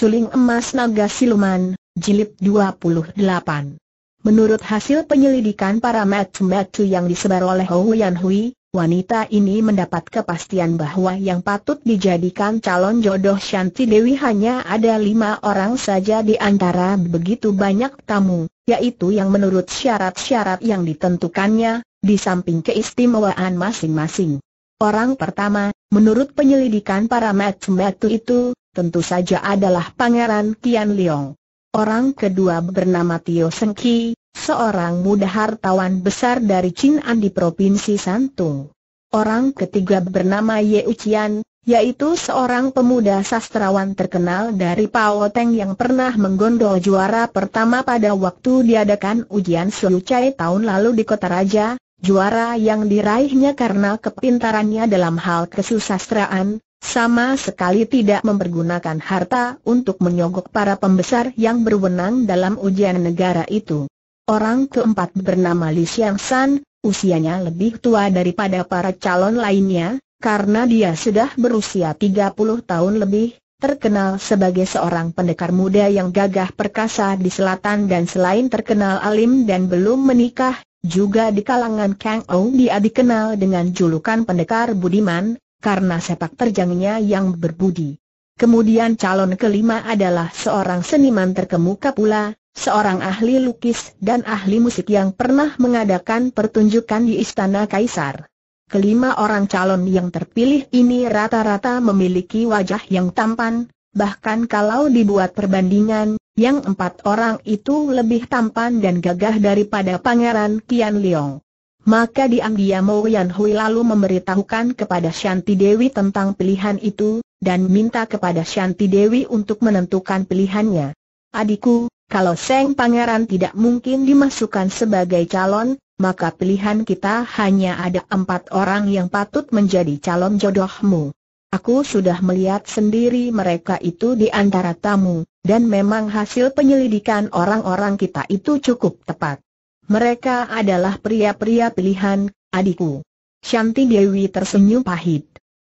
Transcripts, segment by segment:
Suling Emas Naga Siluman, Jilid 28 Menurut hasil penyelidikan para matu-matu yang disebar oleh Hou Yan Hui, wanita ini mendapat kepastian bahwa yang patut dijadikan calon jodoh Shanti Dewi hanya ada lima orang saja di antara begitu banyak tamu, yaitu yang menurut syarat-syarat yang ditentukannya, di samping keistimewaan masing-masing. Orang pertama, menurut penyelidikan para matu-matu itu, tentu saja adalah Pangeran Tian Liong. Orang kedua bernama Tio Seng Ki, seorang muda hartawan besar dari An di Provinsi Santung. Orang ketiga bernama Ye Ucian, yaitu seorang pemuda sastrawan terkenal dari Pao Teng yang pernah menggondol juara pertama pada waktu diadakan ujian Siu Chai tahun lalu di Kota Raja, juara yang diraihnya karena kepintarannya dalam hal kesusastraan, sama sekali tidak mempergunakan harta untuk menyogok para pembesar yang berwenang dalam ujian negara itu. Orang keempat bernama Li Xiang San, usianya lebih tua daripada para calon lainnya, karena dia sudah berusia 30 tahun lebih, terkenal sebagai seorang pendekar muda yang gagah perkasa di selatan dan selain terkenal alim dan belum menikah, juga di kalangan Kang Ou dia dikenal dengan julukan pendekar budiman, karena sepak terjangnya yang berbudi. Kemudian calon kelima adalah seorang seniman terkemuka pula, seorang ahli lukis dan ahli musik yang pernah mengadakan pertunjukan di Istana Kaisar. Kelima orang calon yang terpilih ini rata-rata memiliki wajah yang tampan, bahkan kalau dibuat perbandingan, yang empat orang itu lebih tampan dan gagah daripada Pangeran Qian Leong. Maka diam-diam Yan Hui lalu memberitahukan kepada Shanti Dewi tentang pilihan itu, dan minta kepada Shanti Dewi untuk menentukan pilihannya. Adikku, kalau Seng Pangeran tidak mungkin dimasukkan sebagai calon, maka pilihan kita hanya ada empat orang yang patut menjadi calon jodohmu. Aku sudah melihat sendiri mereka itu di antara tamu, dan memang hasil penyelidikan orang-orang kita itu cukup tepat. Mereka adalah pria-pria pilihan, adikku. Shanti Dewi tersenyum pahit.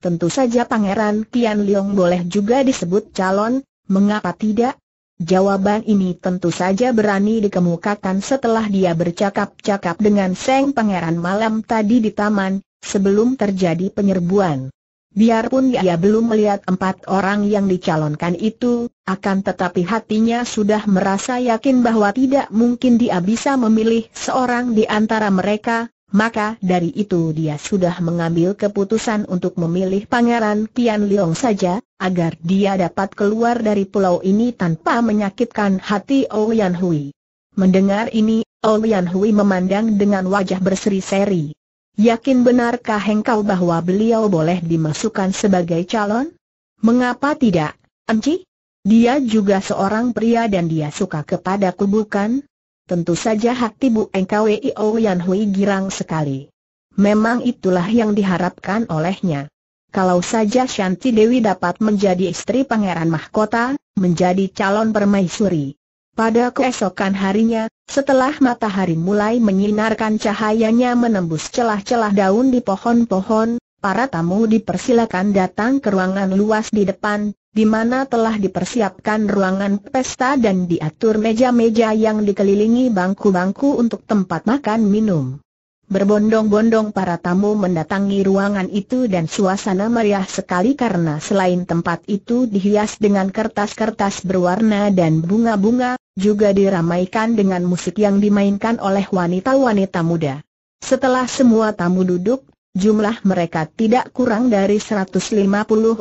Tentu saja Pangeran Tian Leong boleh juga disebut calon, mengapa tidak? Jawaban ini tentu saja berani dikemukakan setelah dia bercakap-cakap dengan Seng Pangeran malam tadi di taman, sebelum terjadi penyerbuan. Biarpun ia belum melihat empat orang yang dicalonkan itu, akan tetapi hatinya sudah merasa yakin bahwa tidak mungkin dia bisa memilih seorang di antara mereka, maka dari itu dia sudah mengambil keputusan untuk memilih Pangeran Tian Liong saja, agar dia dapat keluar dari pulau ini tanpa menyakitkan hati Ouyan oh Hui. Mendengar ini, Ouyan oh Hui memandang dengan wajah berseri-seri. Yakin benarkah engkau bahwa beliau boleh dimasukkan sebagai calon? Mengapa tidak, Enci? Dia juga seorang pria dan dia suka kepadaku bukan? Tentu saja hati Bu NKWI Yan Hui girang sekali. Memang itulah yang diharapkan olehnya. Kalau saja Shanti Dewi dapat menjadi istri Pangeran Mahkota, menjadi calon permaisuri. Pada keesokan harinya, setelah matahari mulai menyinarkan cahayanya menembus celah-celah daun di pohon-pohon, para tamu dipersilakan datang ke ruangan luas di depan, di mana telah dipersiapkan ruangan pesta dan diatur meja-meja yang dikelilingi bangku-bangku untuk tempat makan minum. Berbondong-bondong para tamu mendatangi ruangan itu dan suasana meriah sekali karena selain tempat itu dihias dengan kertas-kertas berwarna dan bunga-bunga, juga diramaikan dengan musik yang dimainkan oleh wanita-wanita muda. Setelah semua tamu duduk, jumlah mereka tidak kurang dari 150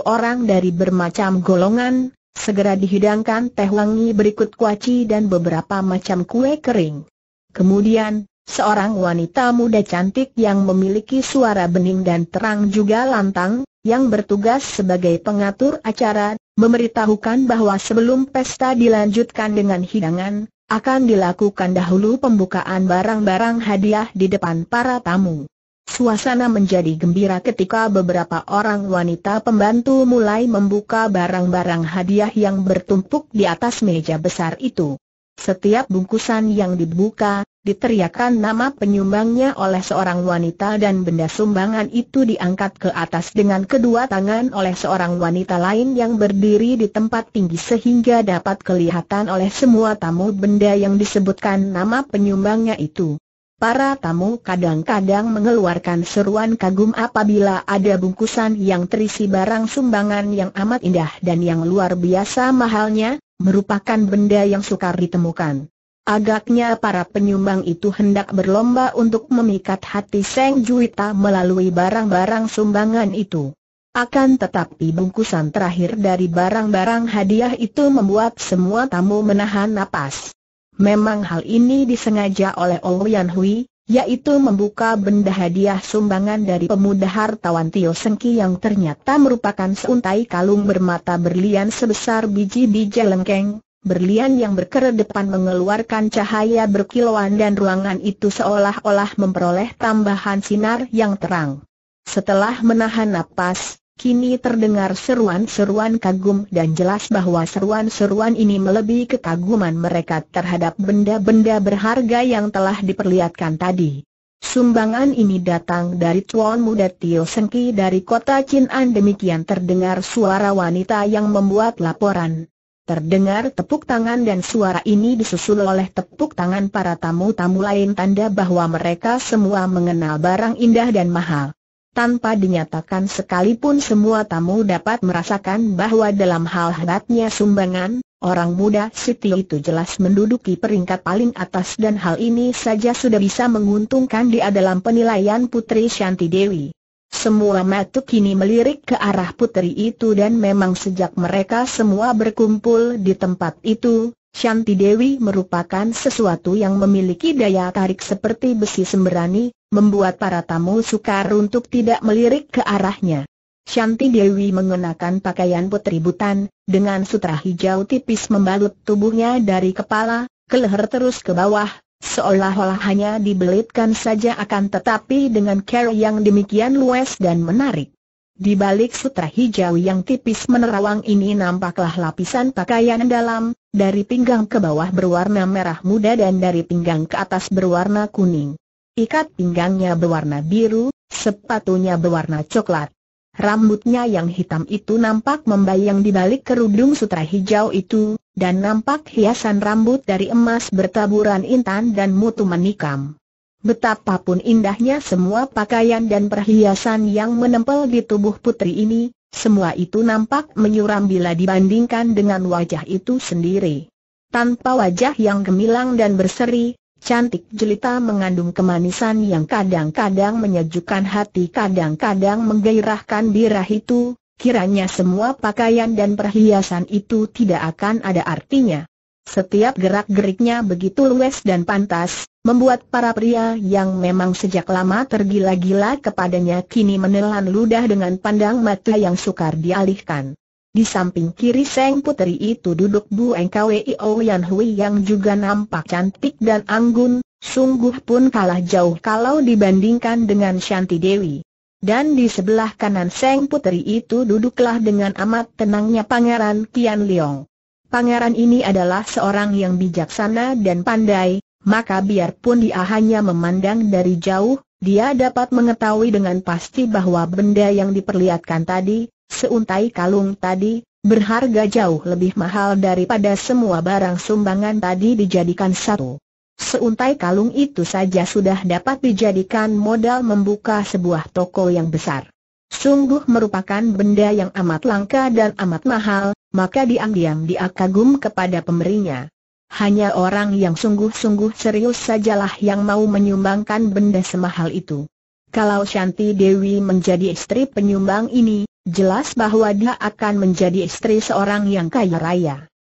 orang dari bermacam golongan, segera dihidangkan teh wangi berikut kuaci dan beberapa macam kue kering. Kemudian, Seorang wanita muda cantik yang memiliki suara bening dan terang juga lantang, yang bertugas sebagai pengatur acara, memberitahukan bahwa sebelum pesta dilanjutkan dengan hidangan, akan dilakukan dahulu pembukaan barang-barang hadiah di depan para tamu. Suasana menjadi gembira ketika beberapa orang wanita pembantu mulai membuka barang-barang hadiah yang bertumpuk di atas meja besar itu. Setiap bungkusan yang dibuka, Diteriakan nama penyumbangnya oleh seorang wanita dan benda sumbangan itu diangkat ke atas dengan kedua tangan oleh seorang wanita lain yang berdiri di tempat tinggi sehingga dapat kelihatan oleh semua tamu benda yang disebutkan nama penyumbangnya itu. Para tamu kadang-kadang mengeluarkan seruan kagum apabila ada bungkusan yang terisi barang sumbangan yang amat indah dan yang luar biasa mahalnya, merupakan benda yang sukar ditemukan. Agaknya para penyumbang itu hendak berlomba untuk memikat hati Seng Juita melalui barang-barang sumbangan itu. Akan tetapi bungkusan terakhir dari barang-barang hadiah itu membuat semua tamu menahan napas. Memang hal ini disengaja oleh Ouyan Hui, yaitu membuka benda hadiah sumbangan dari pemuda hartawan Tio Sengki yang ternyata merupakan seuntai kalung bermata berlian sebesar biji biji lengkeng, Berlian yang berkeredepan mengeluarkan cahaya berkilauan dan ruangan itu seolah-olah memperoleh tambahan sinar yang terang. Setelah menahan napas, kini terdengar seruan-seruan kagum dan jelas bahwa seruan-seruan ini melebihi kekaguman mereka terhadap benda-benda berharga yang telah diperlihatkan tadi. Sumbangan ini datang dari tuan Muda Tio Sengki dari kota Chin'an demikian terdengar suara wanita yang membuat laporan. Terdengar tepuk tangan dan suara ini disusul oleh tepuk tangan para tamu-tamu lain tanda bahwa mereka semua mengenal barang indah dan mahal. Tanpa dinyatakan sekalipun semua tamu dapat merasakan bahwa dalam hal hebatnya sumbangan, orang muda Siti itu jelas menduduki peringkat paling atas dan hal ini saja sudah bisa menguntungkan dia dalam penilaian Putri Shanti Dewi. Semua mata kini melirik ke arah puteri itu dan memang sejak mereka semua berkumpul di tempat itu, Shanti Dewi merupakan sesuatu yang memiliki daya tarik seperti besi sembrani, membuat para tamu sukar untuk tidak melirik ke arahnya. Shanti Dewi mengenakan pakaian putri butan, dengan sutra hijau tipis membalut tubuhnya dari kepala, ke leher terus ke bawah, Seolah-olah hanya dibelitkan saja akan tetapi dengan cara yang demikian luas dan menarik. Di balik sutra hijau yang tipis menerawang ini nampaklah lapisan pakaian dalam, dari pinggang ke bawah berwarna merah muda dan dari pinggang ke atas berwarna kuning. Ikat pinggangnya berwarna biru, sepatunya berwarna coklat. Rambutnya yang hitam itu nampak membayang di balik kerudung sutra hijau itu, dan nampak hiasan rambut dari emas bertaburan intan dan mutu menikam. Betapapun indahnya semua pakaian dan perhiasan yang menempel di tubuh putri ini, semua itu nampak menyuram bila dibandingkan dengan wajah itu sendiri. Tanpa wajah yang gemilang dan berseri, cantik jelita mengandung kemanisan yang kadang-kadang menyejukkan hati kadang-kadang menggairahkan birah itu, kiranya semua pakaian dan perhiasan itu tidak akan ada artinya. Setiap gerak-geriknya begitu luwes dan pantas, membuat para pria yang memang sejak lama tergila-gila kepadanya kini menelan ludah dengan pandang mata yang sukar dialihkan. Di samping kiri Seng Putri itu duduk Bu O Yan Hui yang juga nampak cantik dan anggun, sungguh pun kalah jauh kalau dibandingkan dengan Shanti Dewi. Dan di sebelah kanan Seng Putri itu duduklah dengan amat tenangnya Pangeran Tian Liong. Pangeran ini adalah seorang yang bijaksana dan pandai, maka biarpun dia hanya memandang dari jauh, dia dapat mengetahui dengan pasti bahwa benda yang diperlihatkan tadi, seuntai kalung tadi, berharga jauh lebih mahal daripada semua barang sumbangan tadi dijadikan satu. Seuntai kalung itu saja sudah dapat dijadikan modal membuka sebuah toko yang besar. Sungguh merupakan benda yang amat langka dan amat mahal, maka diam-diam dia kagum kepada pemberinya. Hanya orang yang sungguh-sungguh serius sajalah yang mau menyumbangkan benda semahal itu. Kalau Shanti Dewi menjadi istri penyumbang ini, jelas bahwa dia akan menjadi istri seorang yang kaya raya.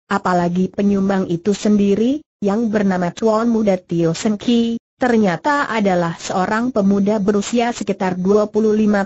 Apalagi penyumbang itu sendiri, yang bernama Chuan Muda Tio Sen Ki, ternyata adalah seorang pemuda berusia sekitar 25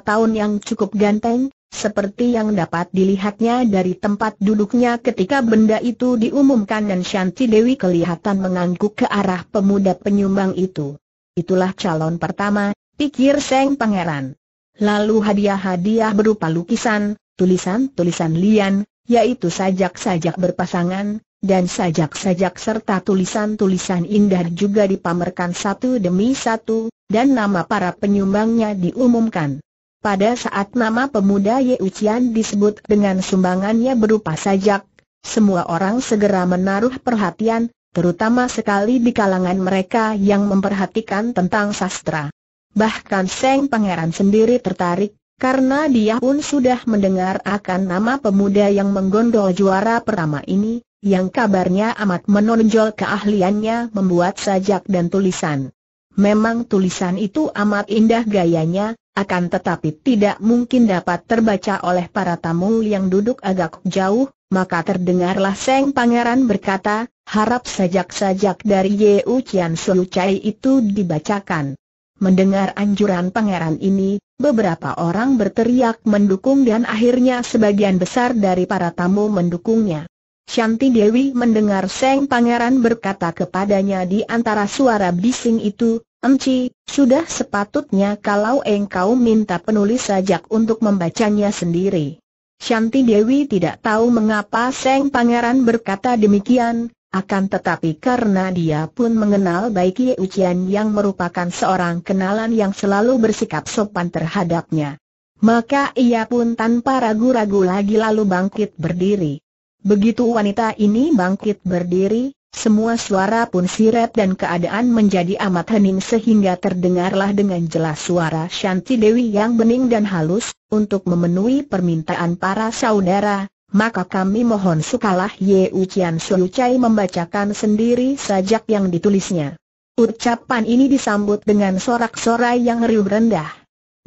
tahun yang cukup ganteng, seperti yang dapat dilihatnya dari tempat duduknya ketika benda itu diumumkan dan Shanti Dewi kelihatan mengangguk ke arah pemuda penyumbang itu. Itulah calon pertama, pikir Seng Pangeran. Lalu hadiah-hadiah berupa lukisan, tulisan-tulisan lian, yaitu sajak-sajak berpasangan, dan sajak-sajak serta tulisan-tulisan indah juga dipamerkan satu demi satu, dan nama para penyumbangnya diumumkan. Pada saat nama pemuda Ye Ucian disebut dengan sumbangannya berupa sajak, semua orang segera menaruh perhatian, terutama sekali di kalangan mereka yang memperhatikan tentang sastra. Bahkan Seng Pangeran sendiri tertarik, karena dia pun sudah mendengar akan nama pemuda yang menggondol juara pertama ini, yang kabarnya amat menonjol keahliannya membuat sajak dan tulisan. Memang tulisan itu amat indah gayanya, akan tetapi tidak mungkin dapat terbaca oleh para tamu yang duduk agak jauh, maka terdengarlah Seng Pangeran berkata, harap sajak-sajak dari Yeu Qian Su Chai itu dibacakan. Mendengar anjuran pangeran ini, beberapa orang berteriak mendukung dan akhirnya sebagian besar dari para tamu mendukungnya. Shanti Dewi mendengar Seng Pangeran berkata kepadanya di antara suara bising itu, Enci, sudah sepatutnya kalau engkau minta penulis sajak untuk membacanya sendiri. Shanti Dewi tidak tahu mengapa Seng Pangeran berkata demikian, akan tetapi karena dia pun mengenal baik Ye Ujian yang merupakan seorang kenalan yang selalu bersikap sopan terhadapnya. Maka ia pun tanpa ragu-ragu lagi lalu bangkit berdiri. Begitu wanita ini bangkit berdiri, semua suara pun siret dan keadaan menjadi amat hening sehingga terdengarlah dengan jelas suara Shanti Dewi yang bening dan halus, untuk memenuhi permintaan para saudara, maka kami mohon sukalah Ye Ucian Suucai membacakan sendiri sajak yang ditulisnya. Ucapan ini disambut dengan sorak-sorai yang riuh rendah.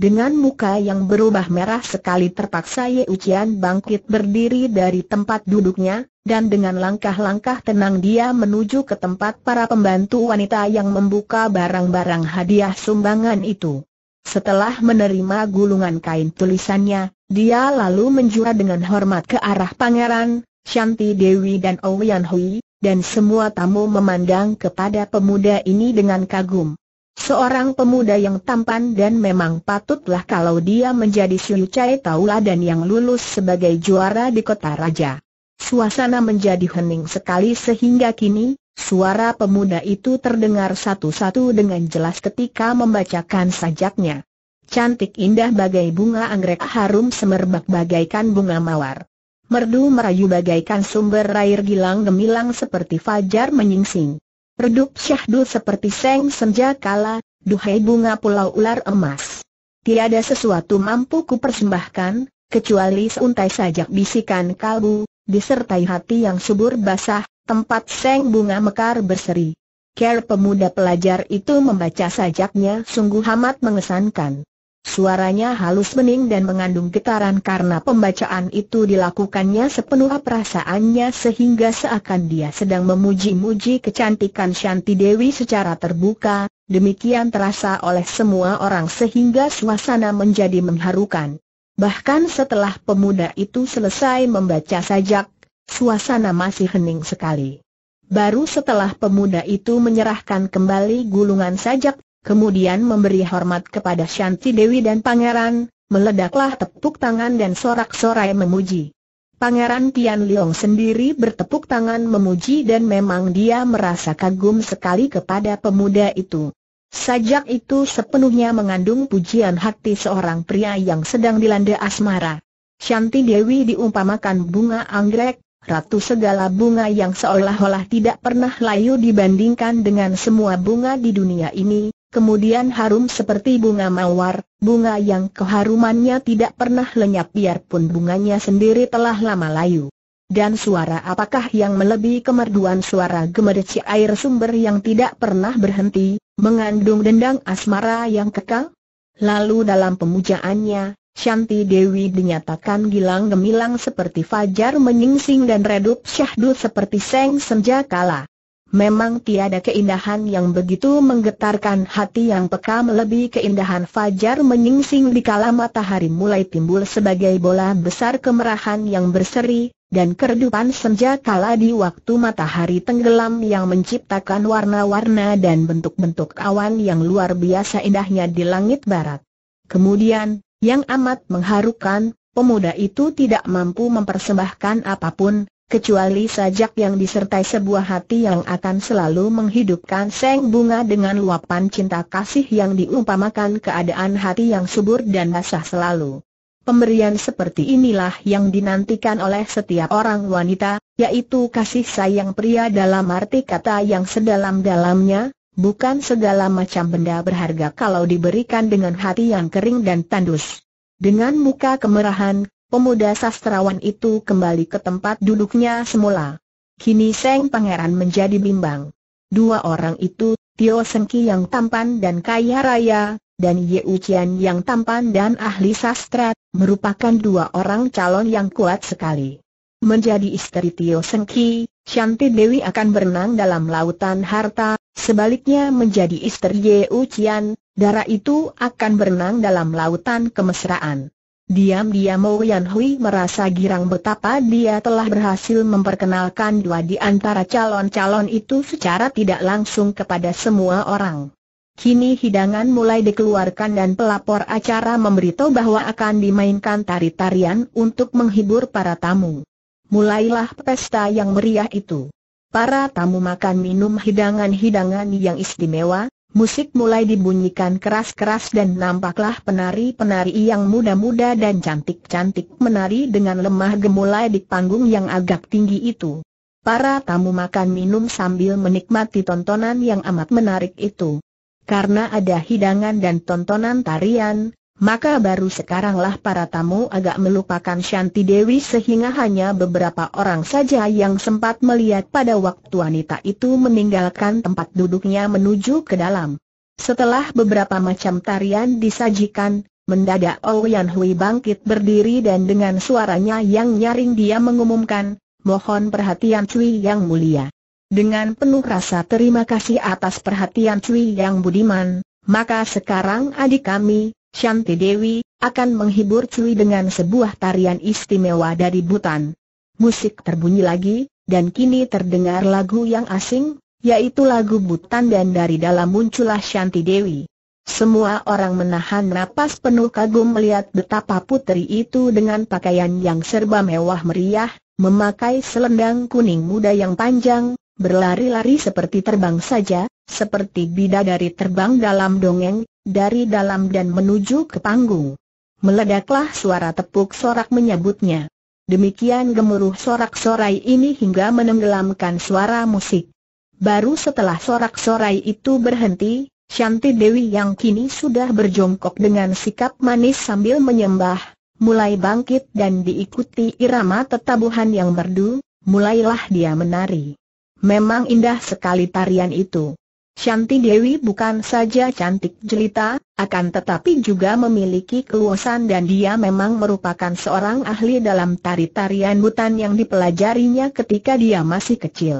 Dengan muka yang berubah merah sekali terpaksa Ye Ucian bangkit berdiri dari tempat duduknya, dan dengan langkah-langkah tenang dia menuju ke tempat para pembantu wanita yang membuka barang-barang hadiah sumbangan itu. Setelah menerima gulungan kain tulisannya, dia lalu menjura dengan hormat ke arah pangeran, Shanti Dewi dan Ouyan Hui, dan semua tamu memandang kepada pemuda ini dengan kagum. Seorang pemuda yang tampan dan memang patutlah kalau dia menjadi Siu Chai Taula dan yang lulus sebagai juara di kota raja. Suasana menjadi hening sekali sehingga kini, suara pemuda itu terdengar satu-satu dengan jelas ketika membacakan sajaknya. Cantik indah bagai bunga anggrek harum semerbak bagaikan bunga mawar. Merdu merayu bagaikan sumber air gilang gemilang seperti fajar menyingsing. Redup syahdu seperti seng senja kala, duhai bunga pulau ular emas. Tiada sesuatu mampu ku persembahkan, kecuali seuntai sajak bisikan kalbu, disertai hati yang subur basah, tempat seng bunga mekar berseri. Care pemuda pelajar itu membaca sajaknya sungguh amat mengesankan. Suaranya halus bening dan mengandung getaran karena pembacaan itu dilakukannya sepenuh perasaannya sehingga seakan dia sedang memuji-muji kecantikan Shanti Dewi secara terbuka, demikian terasa oleh semua orang sehingga suasana menjadi mengharukan. Bahkan setelah pemuda itu selesai membaca sajak, suasana masih hening sekali. Baru setelah pemuda itu menyerahkan kembali gulungan sajak kemudian memberi hormat kepada Shanti Dewi dan Pangeran, meledaklah tepuk tangan dan sorak-sorai memuji. Pangeran Tian Liong sendiri bertepuk tangan memuji dan memang dia merasa kagum sekali kepada pemuda itu. Sajak itu sepenuhnya mengandung pujian hati seorang pria yang sedang dilanda asmara. Shanti Dewi diumpamakan bunga anggrek, ratu segala bunga yang seolah-olah tidak pernah layu dibandingkan dengan semua bunga di dunia ini, kemudian harum seperti bunga mawar, bunga yang keharumannya tidak pernah lenyap biarpun bunganya sendiri telah lama layu. Dan suara apakah yang melebihi kemerduan suara gemerici air sumber yang tidak pernah berhenti, mengandung dendang asmara yang kekal? Lalu dalam pemujaannya, Shanti Dewi dinyatakan gilang gemilang seperti fajar menyingsing dan redup syahdu seperti seng senja kala. Memang tiada keindahan yang begitu menggetarkan hati yang peka melebihi keindahan fajar menyingsing di kala matahari mulai timbul sebagai bola besar kemerahan yang berseri, dan kerdupan senja kala di waktu matahari tenggelam yang menciptakan warna-warna dan bentuk-bentuk awan yang luar biasa indahnya di langit barat. Kemudian, yang amat mengharukan, pemuda itu tidak mampu mempersembahkan apapun, kecuali sajak yang disertai sebuah hati yang akan selalu menghidupkan seng bunga dengan luapan cinta kasih yang diumpamakan keadaan hati yang subur dan basah selalu. Pemberian seperti inilah yang dinantikan oleh setiap orang wanita, yaitu kasih sayang pria dalam arti kata yang sedalam-dalamnya, bukan segala macam benda berharga kalau diberikan dengan hati yang kering dan tandus. Dengan muka kemerahan, pemuda sastrawan itu kembali ke tempat duduknya semula. Kini Seng Pangeran menjadi bimbang. Dua orang itu, Tio Sengki yang tampan dan kaya raya, dan Ye Ucian yang tampan dan ahli sastra, merupakan dua orang calon yang kuat sekali. Menjadi istri Tio Sengki, Shanti Dewi akan berenang dalam lautan harta, sebaliknya menjadi istri Ye Ucian, darah itu akan berenang dalam lautan kemesraan. Diam-diam Mo Yan Hui merasa girang betapa dia telah berhasil memperkenalkan dua di antara calon-calon itu secara tidak langsung kepada semua orang. Kini hidangan mulai dikeluarkan dan pelapor acara memberitahu bahwa akan dimainkan tari-tarian untuk menghibur para tamu. Mulailah pesta yang meriah itu. Para tamu makan minum hidangan-hidangan yang istimewa, Musik mulai dibunyikan keras-keras dan nampaklah penari-penari yang muda-muda dan cantik-cantik menari dengan lemah gemulai di panggung yang agak tinggi itu. Para tamu makan minum sambil menikmati tontonan yang amat menarik itu. Karena ada hidangan dan tontonan tarian, maka baru sekaranglah para tamu agak melupakan Shanti Dewi sehingga hanya beberapa orang saja yang sempat melihat pada waktu wanita itu meninggalkan tempat duduknya menuju ke dalam. Setelah beberapa macam tarian disajikan, mendadak Owian oh Hui bangkit berdiri dan dengan suaranya yang nyaring dia mengumumkan, mohon perhatian Cui yang mulia. Dengan penuh rasa terima kasih atas perhatian Cui yang budiman, maka sekarang adik kami, Shanti Dewi, akan menghibur Cui dengan sebuah tarian istimewa dari Butan. Musik terbunyi lagi, dan kini terdengar lagu yang asing, yaitu lagu Butan dan dari dalam muncullah Shanti Dewi. Semua orang menahan napas penuh kagum melihat betapa putri itu dengan pakaian yang serba mewah meriah, memakai selendang kuning muda yang panjang, berlari-lari seperti terbang saja, seperti bidadari terbang dalam dongeng, dari dalam dan menuju ke panggung. Meledaklah suara tepuk sorak menyebutnya. Demikian gemuruh sorak-sorai ini hingga menenggelamkan suara musik. Baru setelah sorak-sorai itu berhenti, Shanti Dewi yang kini sudah berjongkok dengan sikap manis sambil menyembah, mulai bangkit dan diikuti irama tetabuhan yang merdu, mulailah dia menari. Memang indah sekali tarian itu. Shanti Dewi bukan saja cantik jelita, akan tetapi juga memiliki keluasan dan dia memang merupakan seorang ahli dalam tari-tarian hutan yang dipelajarinya ketika dia masih kecil.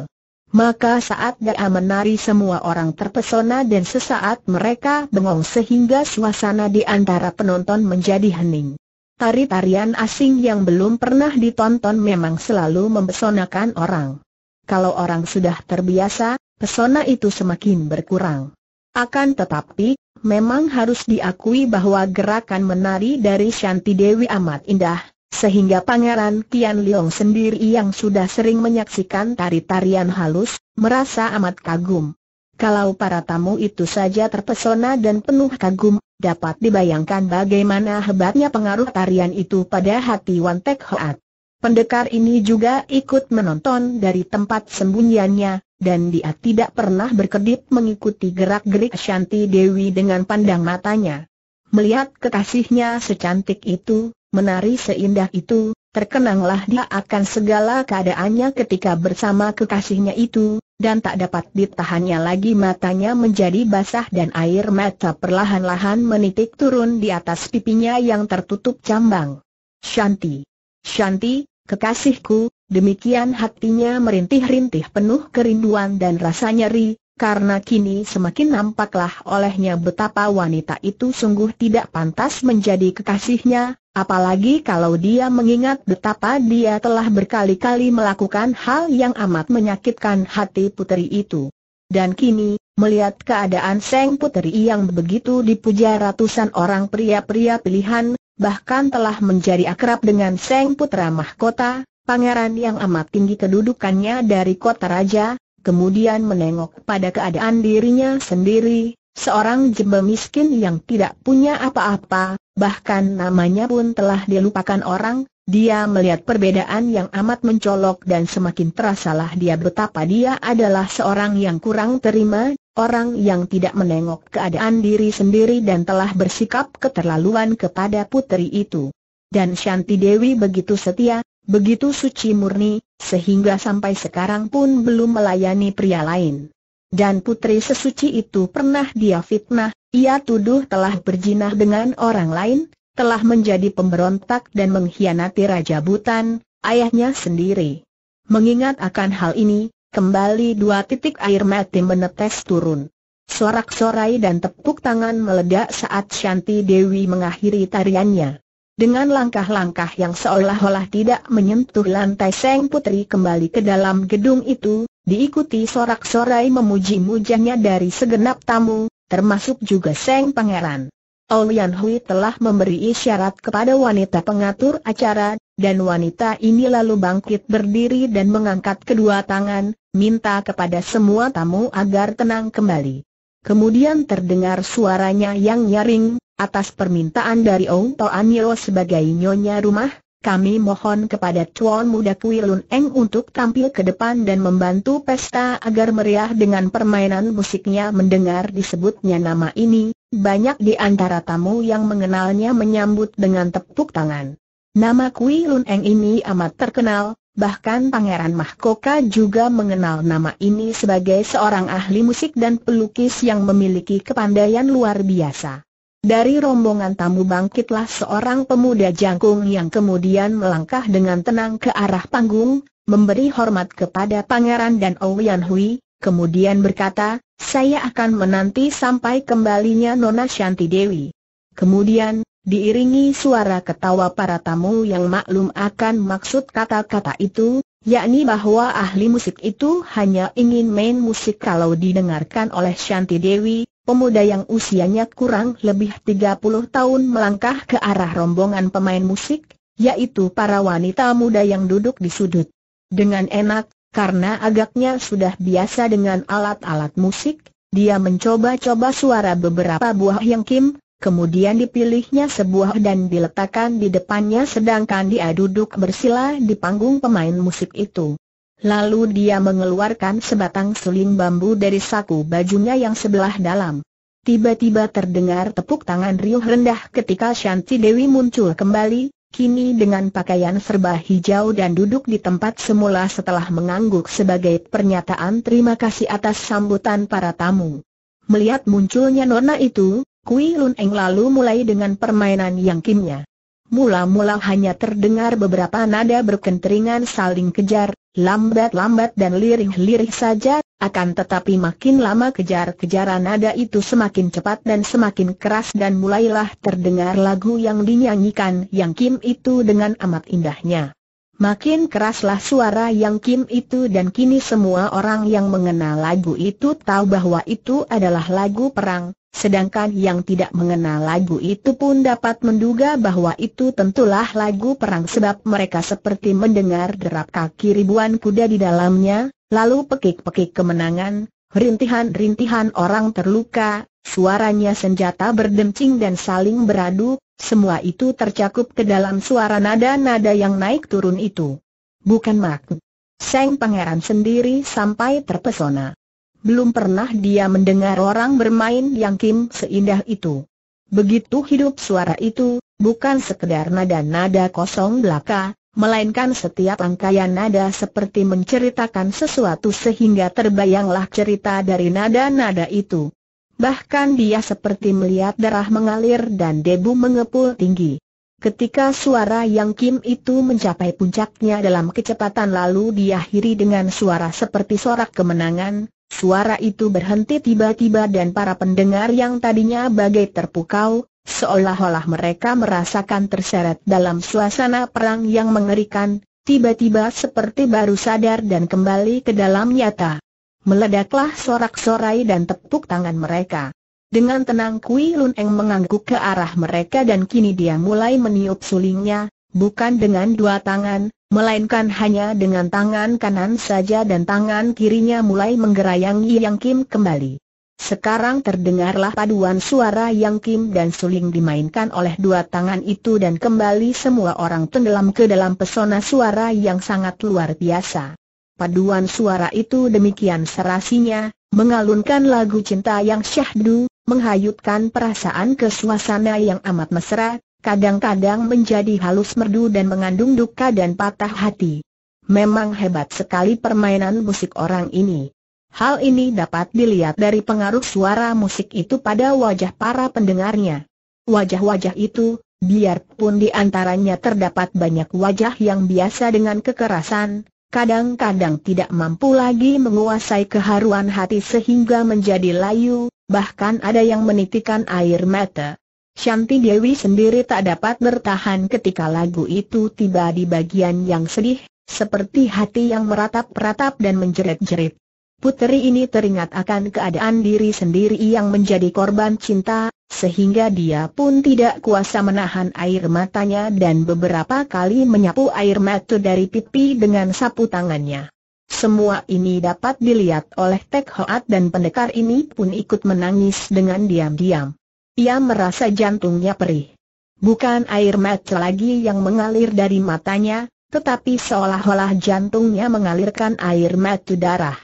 Maka saat dia menari semua orang terpesona dan sesaat mereka bengong sehingga suasana di antara penonton menjadi hening. Tari-tarian asing yang belum pernah ditonton memang selalu mempesonakan orang. Kalau orang sudah terbiasa, pesona itu semakin berkurang. Akan tetapi, memang harus diakui bahwa gerakan menari dari Shanti Dewi amat indah, sehingga Pangeran Kian Leong sendiri yang sudah sering menyaksikan tari-tarian halus, merasa amat kagum. Kalau para tamu itu saja terpesona dan penuh kagum, dapat dibayangkan bagaimana hebatnya pengaruh tarian itu pada hati Wan Tek Hoat. Pendekar ini juga ikut menonton dari tempat sembunyiannya, dan dia tidak pernah berkedip mengikuti gerak-gerik Shanti Dewi dengan pandang matanya. Melihat kekasihnya secantik itu, menari seindah itu, terkenanglah dia akan segala keadaannya ketika bersama kekasihnya itu, dan tak dapat ditahannya lagi matanya menjadi basah dan air mata perlahan-lahan menitik turun di atas pipinya yang tertutup cambang. Shanti! Shanti, kekasihku, Demikian hatinya merintih-rintih penuh kerinduan dan rasa nyeri, karena kini semakin nampaklah olehnya betapa wanita itu sungguh tidak pantas menjadi kekasihnya, apalagi kalau dia mengingat betapa dia telah berkali-kali melakukan hal yang amat menyakitkan hati putri itu. Dan kini, melihat keadaan Seng Puteri yang begitu dipuja ratusan orang pria-pria pilihan, bahkan telah menjadi akrab dengan Seng Putra Mahkota, pangeran yang amat tinggi kedudukannya dari kota raja, kemudian menengok pada keadaan dirinya sendiri, seorang jembe miskin yang tidak punya apa-apa, bahkan namanya pun telah dilupakan orang, dia melihat perbedaan yang amat mencolok dan semakin terasalah dia betapa dia adalah seorang yang kurang terima, orang yang tidak menengok keadaan diri sendiri dan telah bersikap keterlaluan kepada putri itu. Dan Shanti Dewi begitu setia, Begitu suci murni, sehingga sampai sekarang pun belum melayani pria lain. Dan putri sesuci itu pernah dia fitnah, ia tuduh telah berjinah dengan orang lain, telah menjadi pemberontak dan mengkhianati Raja Butan, ayahnya sendiri. Mengingat akan hal ini, kembali dua titik air mati menetes turun. Sorak-sorai dan tepuk tangan meledak saat Shanti Dewi mengakhiri tariannya. Dengan langkah-langkah yang seolah-olah tidak menyentuh lantai Seng Putri kembali ke dalam gedung itu, diikuti sorak-sorai memuji-mujanya dari segenap tamu, termasuk juga Seng Pangeran. Olian Hui telah memberi isyarat kepada wanita pengatur acara, dan wanita ini lalu bangkit berdiri dan mengangkat kedua tangan, minta kepada semua tamu agar tenang kembali. Kemudian terdengar suaranya yang nyaring, Atas permintaan dari Ong Toan Yeo sebagai nyonya rumah, kami mohon kepada Tuan Muda Kui Lun Eng untuk tampil ke depan dan membantu pesta agar meriah dengan permainan musiknya mendengar disebutnya nama ini, banyak di antara tamu yang mengenalnya menyambut dengan tepuk tangan. Nama Kui Lun Eng ini amat terkenal, bahkan Pangeran Mahkoka juga mengenal nama ini sebagai seorang ahli musik dan pelukis yang memiliki kepandaian luar biasa. Dari rombongan tamu bangkitlah seorang pemuda jangkung yang kemudian melangkah dengan tenang ke arah panggung, memberi hormat kepada pangeran dan Ouyan Hui, kemudian berkata, saya akan menanti sampai kembalinya Nona Shanti Dewi. Kemudian, diiringi suara ketawa para tamu yang maklum akan maksud kata-kata itu, yakni bahwa ahli musik itu hanya ingin main musik kalau didengarkan oleh Shanti Dewi, pemuda yang usianya kurang lebih 30 tahun melangkah ke arah rombongan pemain musik, yaitu para wanita muda yang duduk di sudut. Dengan enak, karena agaknya sudah biasa dengan alat-alat musik, dia mencoba-coba suara beberapa buah yang kim, kemudian dipilihnya sebuah dan diletakkan di depannya sedangkan dia duduk bersila di panggung pemain musik itu. Lalu dia mengeluarkan sebatang seling bambu dari saku bajunya yang sebelah dalam. Tiba-tiba terdengar tepuk tangan riuh rendah ketika Shanti Dewi muncul kembali, kini dengan pakaian serba hijau dan duduk di tempat semula setelah mengangguk sebagai pernyataan terima kasih atas sambutan para tamu. Melihat munculnya nona itu, Kui Lun Eng lalu mulai dengan permainan yang kimnya. Mula-mula hanya terdengar beberapa nada berkenteringan saling kejar, lambat-lambat dan lirih-lirih saja, akan tetapi makin lama kejar-kejaran nada itu semakin cepat dan semakin keras dan mulailah terdengar lagu yang dinyanyikan Yang Kim itu dengan amat indahnya. Makin keraslah suara Yang Kim itu dan kini semua orang yang mengenal lagu itu tahu bahwa itu adalah lagu perang, Sedangkan yang tidak mengenal lagu itu pun dapat menduga bahwa itu tentulah lagu perang sebab mereka seperti mendengar derap kaki ribuan kuda di dalamnya, lalu pekik-pekik kemenangan, rintihan-rintihan orang terluka, suaranya senjata berdencing dan saling beradu, semua itu tercakup ke dalam suara nada-nada yang naik turun itu. Bukan makna. Seng pangeran sendiri sampai terpesona. Belum pernah dia mendengar orang bermain yang kim seindah itu. Begitu hidup suara itu, bukan sekedar nada-nada kosong belaka, melainkan setiap rangkaian nada seperti menceritakan sesuatu sehingga terbayanglah cerita dari nada-nada itu. Bahkan dia seperti melihat darah mengalir dan debu mengepul tinggi. Ketika suara yang Kim itu mencapai puncaknya dalam kecepatan lalu diakhiri dengan suara seperti sorak kemenangan, Suara itu berhenti tiba-tiba dan para pendengar yang tadinya bagai terpukau, seolah-olah mereka merasakan terseret dalam suasana perang yang mengerikan, tiba-tiba seperti baru sadar dan kembali ke dalam nyata. Meledaklah sorak-sorai dan tepuk tangan mereka. Dengan tenang Kui Lun Eng mengangguk ke arah mereka dan kini dia mulai meniup sulingnya, bukan dengan dua tangan, melainkan hanya dengan tangan kanan saja dan tangan kirinya mulai menggerayangi Yang Kim kembali. Sekarang terdengarlah paduan suara Yang Kim dan suling dimainkan oleh dua tangan itu dan kembali semua orang tenggelam ke dalam pesona suara yang sangat luar biasa. Paduan suara itu demikian serasinya, mengalunkan lagu cinta yang syahdu, menghayutkan perasaan ke suasana yang amat mesra, kadang-kadang menjadi halus merdu dan mengandung duka dan patah hati. Memang hebat sekali permainan musik orang ini. Hal ini dapat dilihat dari pengaruh suara musik itu pada wajah para pendengarnya. Wajah-wajah itu, biarpun di antaranya terdapat banyak wajah yang biasa dengan kekerasan, kadang-kadang tidak mampu lagi menguasai keharuan hati sehingga menjadi layu, bahkan ada yang menitikan air mata. Shanti Dewi sendiri tak dapat bertahan ketika lagu itu tiba di bagian yang sedih, seperti hati yang meratap-ratap dan menjerit-jerit. Puteri ini teringat akan keadaan diri sendiri yang menjadi korban cinta, sehingga dia pun tidak kuasa menahan air matanya dan beberapa kali menyapu air mata dari pipi dengan sapu tangannya. Semua ini dapat dilihat oleh Tek Hoat dan pendekar ini pun ikut menangis dengan diam-diam. Ia merasa jantungnya perih. Bukan air mata lagi yang mengalir dari matanya, tetapi seolah-olah jantungnya mengalirkan air mata darah.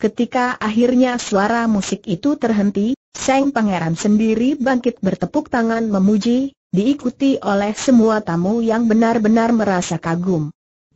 Ketika akhirnya suara musik itu terhenti, Seng Pangeran sendiri bangkit bertepuk tangan memuji, diikuti oleh semua tamu yang benar-benar merasa kagum.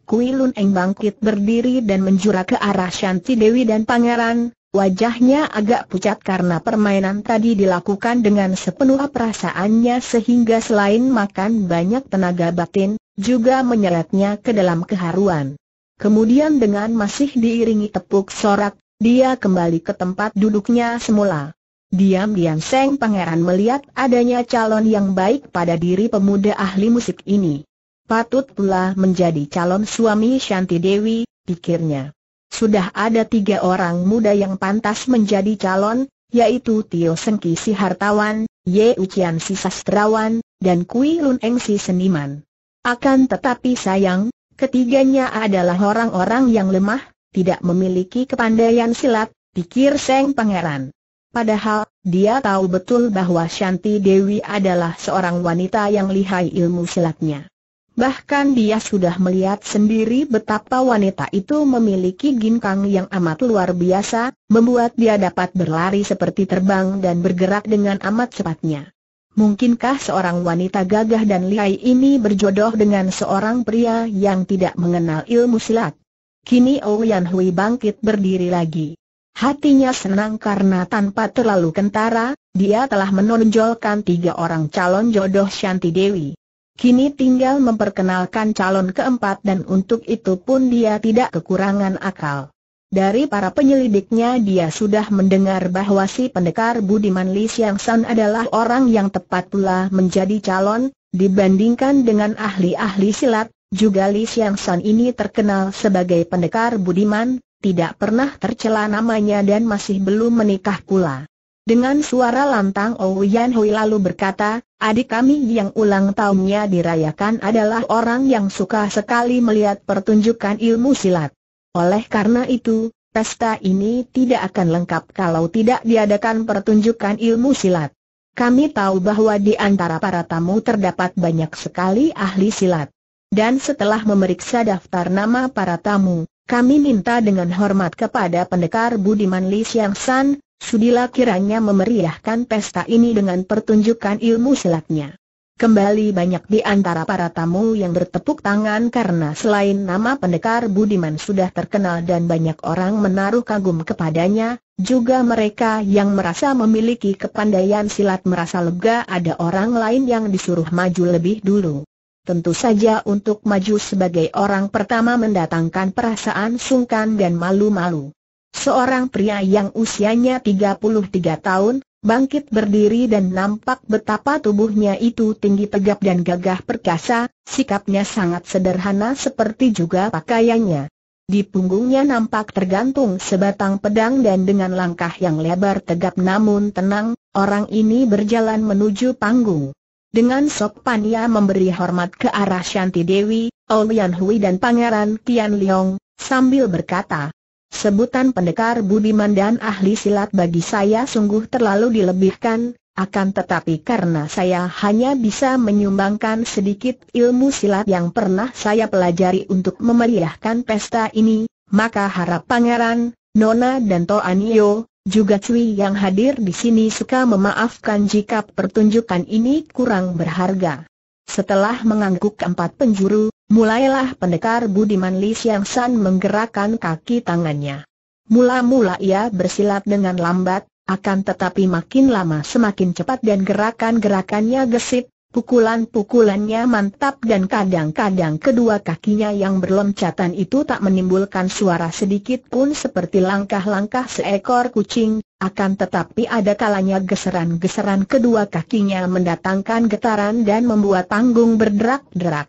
Kui Lun Eng bangkit berdiri dan menjura ke arah Shanti Dewi dan Pangeran, Wajahnya agak pucat karena permainan tadi dilakukan dengan sepenuh perasaannya sehingga selain makan banyak tenaga batin, juga menyeretnya ke dalam keharuan. Kemudian dengan masih diiringi tepuk sorak, dia kembali ke tempat duduknya semula. Diam-diam Seng Pangeran melihat adanya calon yang baik pada diri pemuda ahli musik ini. Patut pula menjadi calon suami Shanti Dewi, pikirnya sudah ada tiga orang muda yang pantas menjadi calon, yaitu Tio Sengki si hartawan, Ye Ucian si sastrawan, dan Kui Lun Eng si seniman. Akan tetapi sayang, ketiganya adalah orang-orang yang lemah, tidak memiliki kepandaian silat, pikir Seng Pangeran. Padahal, dia tahu betul bahwa Shanti Dewi adalah seorang wanita yang lihai ilmu silatnya. Bahkan dia sudah melihat sendiri betapa wanita itu memiliki ginkang yang amat luar biasa, membuat dia dapat berlari seperti terbang dan bergerak dengan amat cepatnya. Mungkinkah seorang wanita gagah dan lihai ini berjodoh dengan seorang pria yang tidak mengenal ilmu silat? Kini Ouyang Hui bangkit berdiri lagi. Hatinya senang karena tanpa terlalu kentara, dia telah menonjolkan tiga orang calon jodoh Shanti Dewi. Kini tinggal memperkenalkan calon keempat dan untuk itu pun dia tidak kekurangan akal. Dari para penyelidiknya dia sudah mendengar bahwa si pendekar Budiman Li Siang San adalah orang yang tepat pula menjadi calon, dibandingkan dengan ahli-ahli silat, juga Li Siang San ini terkenal sebagai pendekar Budiman, tidak pernah tercela namanya dan masih belum menikah pula. Dengan suara lantang Yan Hui lalu berkata, adik kami yang ulang tahunnya dirayakan adalah orang yang suka sekali melihat pertunjukan ilmu silat. Oleh karena itu, pesta ini tidak akan lengkap kalau tidak diadakan pertunjukan ilmu silat. Kami tahu bahwa di antara para tamu terdapat banyak sekali ahli silat. Dan setelah memeriksa daftar nama para tamu, kami minta dengan hormat kepada pendekar Budiman Li Siang San, Sudilah kiranya memeriahkan pesta ini dengan pertunjukan ilmu silatnya. Kembali banyak di antara para tamu yang bertepuk tangan karena selain nama pendekar Budiman sudah terkenal dan banyak orang menaruh kagum kepadanya, juga mereka yang merasa memiliki kepandaian silat merasa lega ada orang lain yang disuruh maju lebih dulu. Tentu saja untuk maju sebagai orang pertama mendatangkan perasaan sungkan dan malu-malu. Seorang pria yang usianya 33 tahun, bangkit berdiri dan nampak betapa tubuhnya itu tinggi tegap dan gagah perkasa, sikapnya sangat sederhana seperti juga pakaiannya. Di punggungnya nampak tergantung sebatang pedang dan dengan langkah yang lebar tegap namun tenang, orang ini berjalan menuju panggung. Dengan sopan ia memberi hormat ke arah Shanti Dewi, Olian Hui dan Pangeran Tian Leong, sambil berkata, Sebutan pendekar budiman dan ahli silat bagi saya sungguh terlalu dilebihkan, akan tetapi karena saya hanya bisa menyumbangkan sedikit ilmu silat yang pernah saya pelajari untuk memeriahkan pesta ini, maka harap pangeran, nona dan Toanio, juga Cui yang hadir di sini suka memaafkan jika pertunjukan ini kurang berharga. Setelah mengangguk empat penjuru, Mulailah pendekar Budiman Li Siang San menggerakkan kaki tangannya. Mula-mula ia bersilat dengan lambat, akan tetapi makin lama semakin cepat dan gerakan-gerakannya gesit, pukulan-pukulannya mantap dan kadang-kadang kedua kakinya yang berloncatan itu tak menimbulkan suara sedikit pun seperti langkah-langkah seekor kucing, akan tetapi ada kalanya geseran-geseran kedua kakinya mendatangkan getaran dan membuat panggung berderak-derak.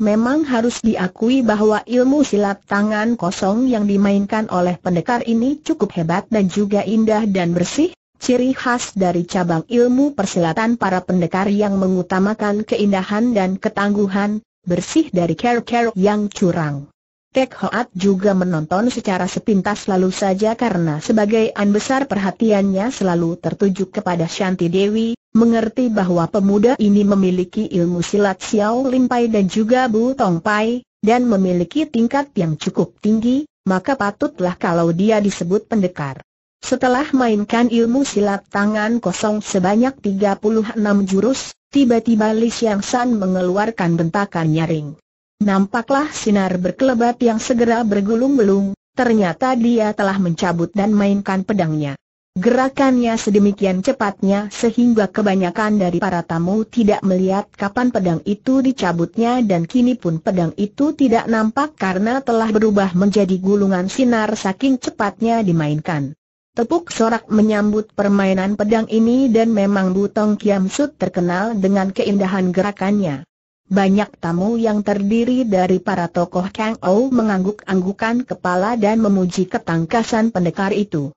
Memang harus diakui bahwa ilmu silat tangan kosong yang dimainkan oleh pendekar ini cukup hebat dan juga indah dan bersih, ciri khas dari cabang ilmu persilatan para pendekar yang mengutamakan keindahan dan ketangguhan, bersih dari care-care yang curang. Tek Hoat juga menonton secara sepintas lalu saja karena sebagian besar perhatiannya selalu tertuju kepada Shanti Dewi, mengerti bahwa pemuda ini memiliki ilmu silat Xiao Limpai dan juga Bu Tong Pai, dan memiliki tingkat yang cukup tinggi, maka patutlah kalau dia disebut pendekar. Setelah mainkan ilmu silat tangan kosong sebanyak 36 jurus, tiba-tiba Li Xiang San mengeluarkan bentakan nyaring. Nampaklah sinar berkelebat yang segera bergulung gulung ternyata dia telah mencabut dan mainkan pedangnya. Gerakannya sedemikian cepatnya sehingga kebanyakan dari para tamu tidak melihat kapan pedang itu dicabutnya dan kini pun pedang itu tidak nampak karena telah berubah menjadi gulungan sinar saking cepatnya dimainkan. Tepuk sorak menyambut permainan pedang ini dan memang Butong Kiam Sut terkenal dengan keindahan gerakannya. Banyak tamu yang terdiri dari para tokoh Kang Ou mengangguk-anggukan kepala dan memuji ketangkasan pendekar itu.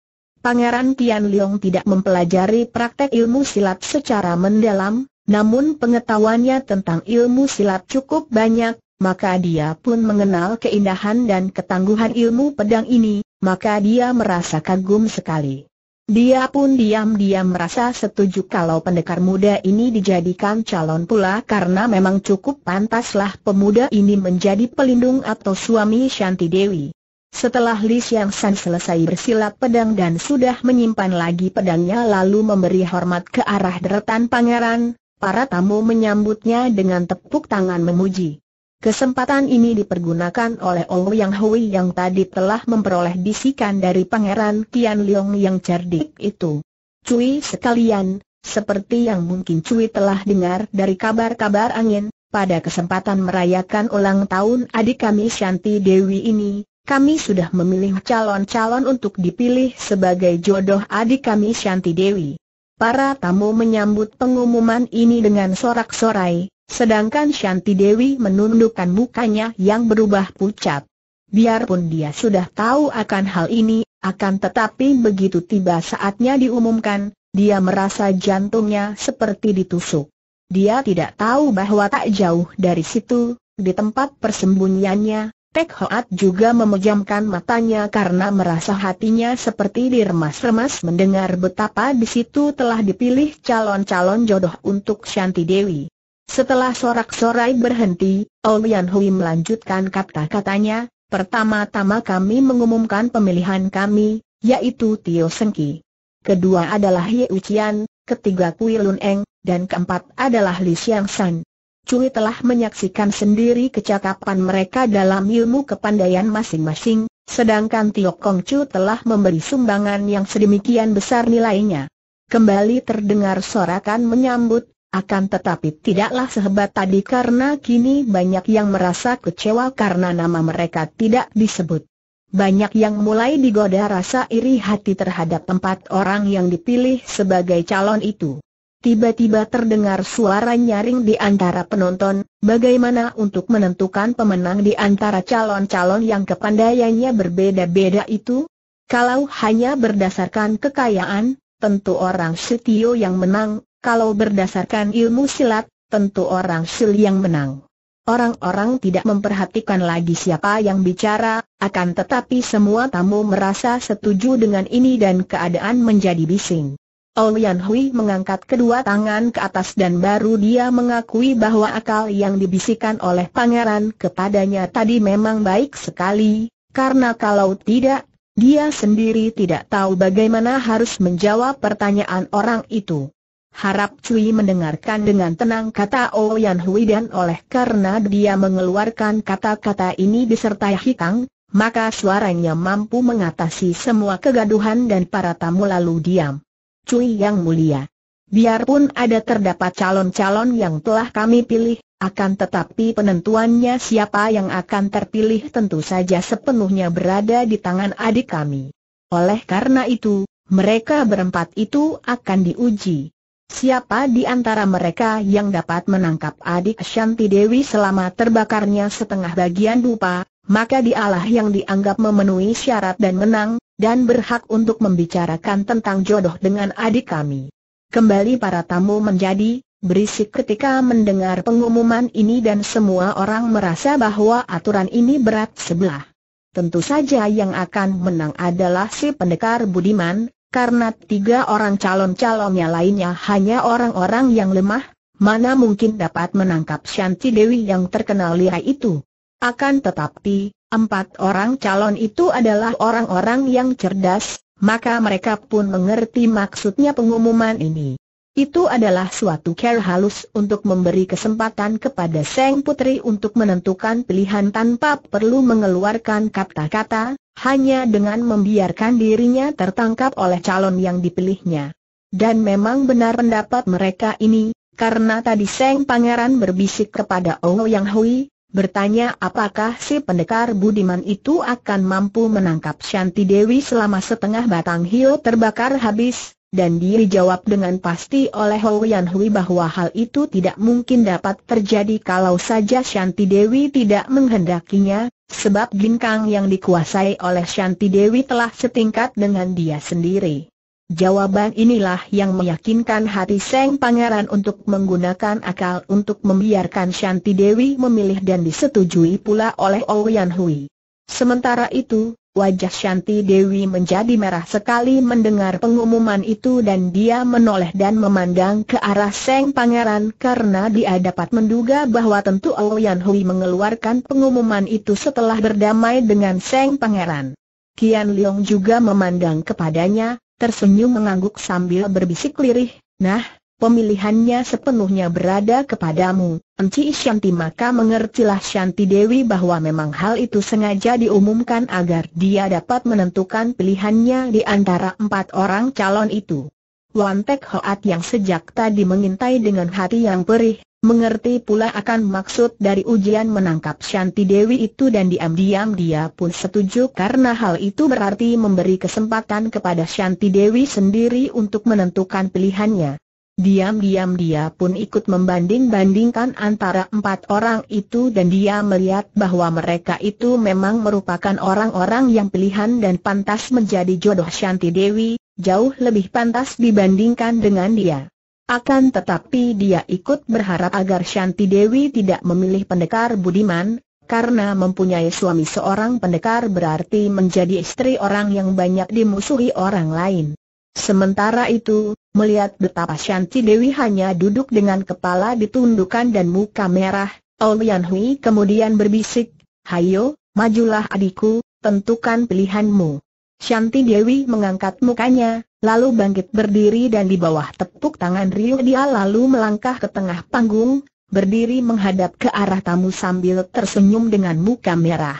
Pangeran Tian Liong tidak mempelajari praktek ilmu silat secara mendalam, namun pengetahuannya tentang ilmu silat cukup banyak, maka dia pun mengenal keindahan dan ketangguhan ilmu pedang ini, maka dia merasa kagum sekali. Dia pun diam-diam merasa setuju kalau pendekar muda ini dijadikan calon pula karena memang cukup pantaslah pemuda ini menjadi pelindung atau suami Shanti Dewi. Setelah Li Xiang San selesai bersilat pedang dan sudah menyimpan lagi pedangnya lalu memberi hormat ke arah deretan pangeran, para tamu menyambutnya dengan tepuk tangan memuji. Kesempatan ini dipergunakan oleh Ouyang Hui yang tadi telah memperoleh bisikan dari pangeran Tian Leong yang cerdik itu. Cui sekalian, seperti yang mungkin Cui telah dengar dari kabar-kabar angin, pada kesempatan merayakan ulang tahun adik kami Shanti Dewi ini, kami sudah memilih calon-calon untuk dipilih sebagai jodoh adik kami Shanti Dewi. Para tamu menyambut pengumuman ini dengan sorak-sorai, sedangkan Shanti Dewi menundukkan mukanya yang berubah pucat. Biarpun dia sudah tahu akan hal ini, akan tetapi begitu tiba saatnya diumumkan, dia merasa jantungnya seperti ditusuk. Dia tidak tahu bahwa tak jauh dari situ, di tempat persembunyiannya, Tek Hoat juga memejamkan matanya karena merasa hatinya seperti diremas-remas mendengar betapa di situ telah dipilih calon-calon jodoh untuk Shanti Dewi. Setelah sorak-sorai berhenti, Olian Hui melanjutkan kata-katanya, pertama-tama kami mengumumkan pemilihan kami, yaitu Tio Sengki. Kedua adalah Ye Ucian, ketiga Kui Lun Eng, dan keempat adalah Li Xiang San. Cui telah menyaksikan sendiri kecakapan mereka dalam ilmu kepandaian masing-masing, sedangkan Tio Kong Chu telah memberi sumbangan yang sedemikian besar nilainya. Kembali terdengar sorakan menyambut, akan tetapi tidaklah sehebat tadi karena kini banyak yang merasa kecewa karena nama mereka tidak disebut. Banyak yang mulai digoda rasa iri hati terhadap tempat orang yang dipilih sebagai calon itu. Tiba-tiba terdengar suara nyaring di antara penonton, bagaimana untuk menentukan pemenang di antara calon-calon yang kepandaiannya berbeda-beda itu? Kalau hanya berdasarkan kekayaan, tentu orang setio yang menang, kalau berdasarkan ilmu silat, tentu orang sil yang menang. Orang-orang tidak memperhatikan lagi siapa yang bicara, akan tetapi semua tamu merasa setuju dengan ini dan keadaan menjadi bising. Olian Hui mengangkat kedua tangan ke atas dan baru dia mengakui bahwa akal yang dibisikkan oleh pangeran kepadanya tadi memang baik sekali, karena kalau tidak, dia sendiri tidak tahu bagaimana harus menjawab pertanyaan orang itu. Harap Cui mendengarkan dengan tenang kata Olian Hui dan oleh karena dia mengeluarkan kata-kata ini disertai hikang, maka suaranya mampu mengatasi semua kegaduhan dan para tamu lalu diam. Cui yang mulia. Biarpun ada terdapat calon-calon yang telah kami pilih, akan tetapi penentuannya siapa yang akan terpilih tentu saja sepenuhnya berada di tangan adik kami. Oleh karena itu, mereka berempat itu akan diuji. Siapa di antara mereka yang dapat menangkap adik Shanti Dewi selama terbakarnya setengah bagian dupa, maka dialah yang dianggap memenuhi syarat dan menang, dan berhak untuk membicarakan tentang jodoh dengan adik kami. Kembali para tamu menjadi berisik ketika mendengar pengumuman ini dan semua orang merasa bahwa aturan ini berat sebelah. Tentu saja yang akan menang adalah si pendekar Budiman, karena tiga orang calon-calonnya lainnya hanya orang-orang yang lemah, mana mungkin dapat menangkap Shanti Dewi yang terkenal lihai itu. Akan tetapi, empat orang calon itu adalah orang-orang yang cerdas, maka mereka pun mengerti maksudnya pengumuman ini. Itu adalah suatu care halus untuk memberi kesempatan kepada Seng Putri untuk menentukan pilihan tanpa perlu mengeluarkan kata-kata, hanya dengan membiarkan dirinya tertangkap oleh calon yang dipilihnya. Dan memang benar pendapat mereka ini, karena tadi Seng Pangeran berbisik kepada Ong Yang Hui, bertanya apakah si pendekar Budiman itu akan mampu menangkap Shanti Dewi selama setengah batang hiu terbakar habis, dan dia dijawab dengan pasti oleh Ho Yan Hui bahwa hal itu tidak mungkin dapat terjadi kalau saja Shanti Dewi tidak menghendakinya, sebab ginkang yang dikuasai oleh Shanti Dewi telah setingkat dengan dia sendiri. Jawaban inilah yang meyakinkan hati Seng Pangeran untuk menggunakan akal untuk membiarkan Shanti Dewi memilih dan disetujui pula oleh Ouyan Hui. Sementara itu, wajah Shanti Dewi menjadi merah sekali mendengar pengumuman itu dan dia menoleh dan memandang ke arah Seng Pangeran karena dia dapat menduga bahwa tentu Ouyan Hui mengeluarkan pengumuman itu setelah berdamai dengan Seng Pangeran. Kian Leong juga memandang kepadanya, tersenyum mengangguk sambil berbisik lirih, nah, pemilihannya sepenuhnya berada kepadamu. Enci Shanti maka mengertilah Shanti Dewi bahwa memang hal itu sengaja diumumkan agar dia dapat menentukan pilihannya di antara empat orang calon itu. Wan Hoat yang sejak tadi mengintai dengan hati yang perih, Mengerti pula akan maksud dari ujian menangkap Shanti Dewi itu dan diam-diam dia pun setuju karena hal itu berarti memberi kesempatan kepada Shanti Dewi sendiri untuk menentukan pilihannya. Diam-diam dia pun ikut membanding-bandingkan antara empat orang itu dan dia melihat bahwa mereka itu memang merupakan orang-orang yang pilihan dan pantas menjadi jodoh Shanti Dewi, jauh lebih pantas dibandingkan dengan dia. Akan tetapi dia ikut berharap agar Shanti Dewi tidak memilih pendekar budiman, karena mempunyai suami seorang pendekar berarti menjadi istri orang yang banyak dimusuhi orang lain. Sementara itu, melihat betapa Shanti Dewi hanya duduk dengan kepala ditundukkan dan muka merah, Olian Hui kemudian berbisik, Hayo, majulah adikku, tentukan pilihanmu. Shanti Dewi mengangkat mukanya, lalu bangkit berdiri dan di bawah tepuk tangan Rio dia lalu melangkah ke tengah panggung, berdiri menghadap ke arah tamu sambil tersenyum dengan muka merah.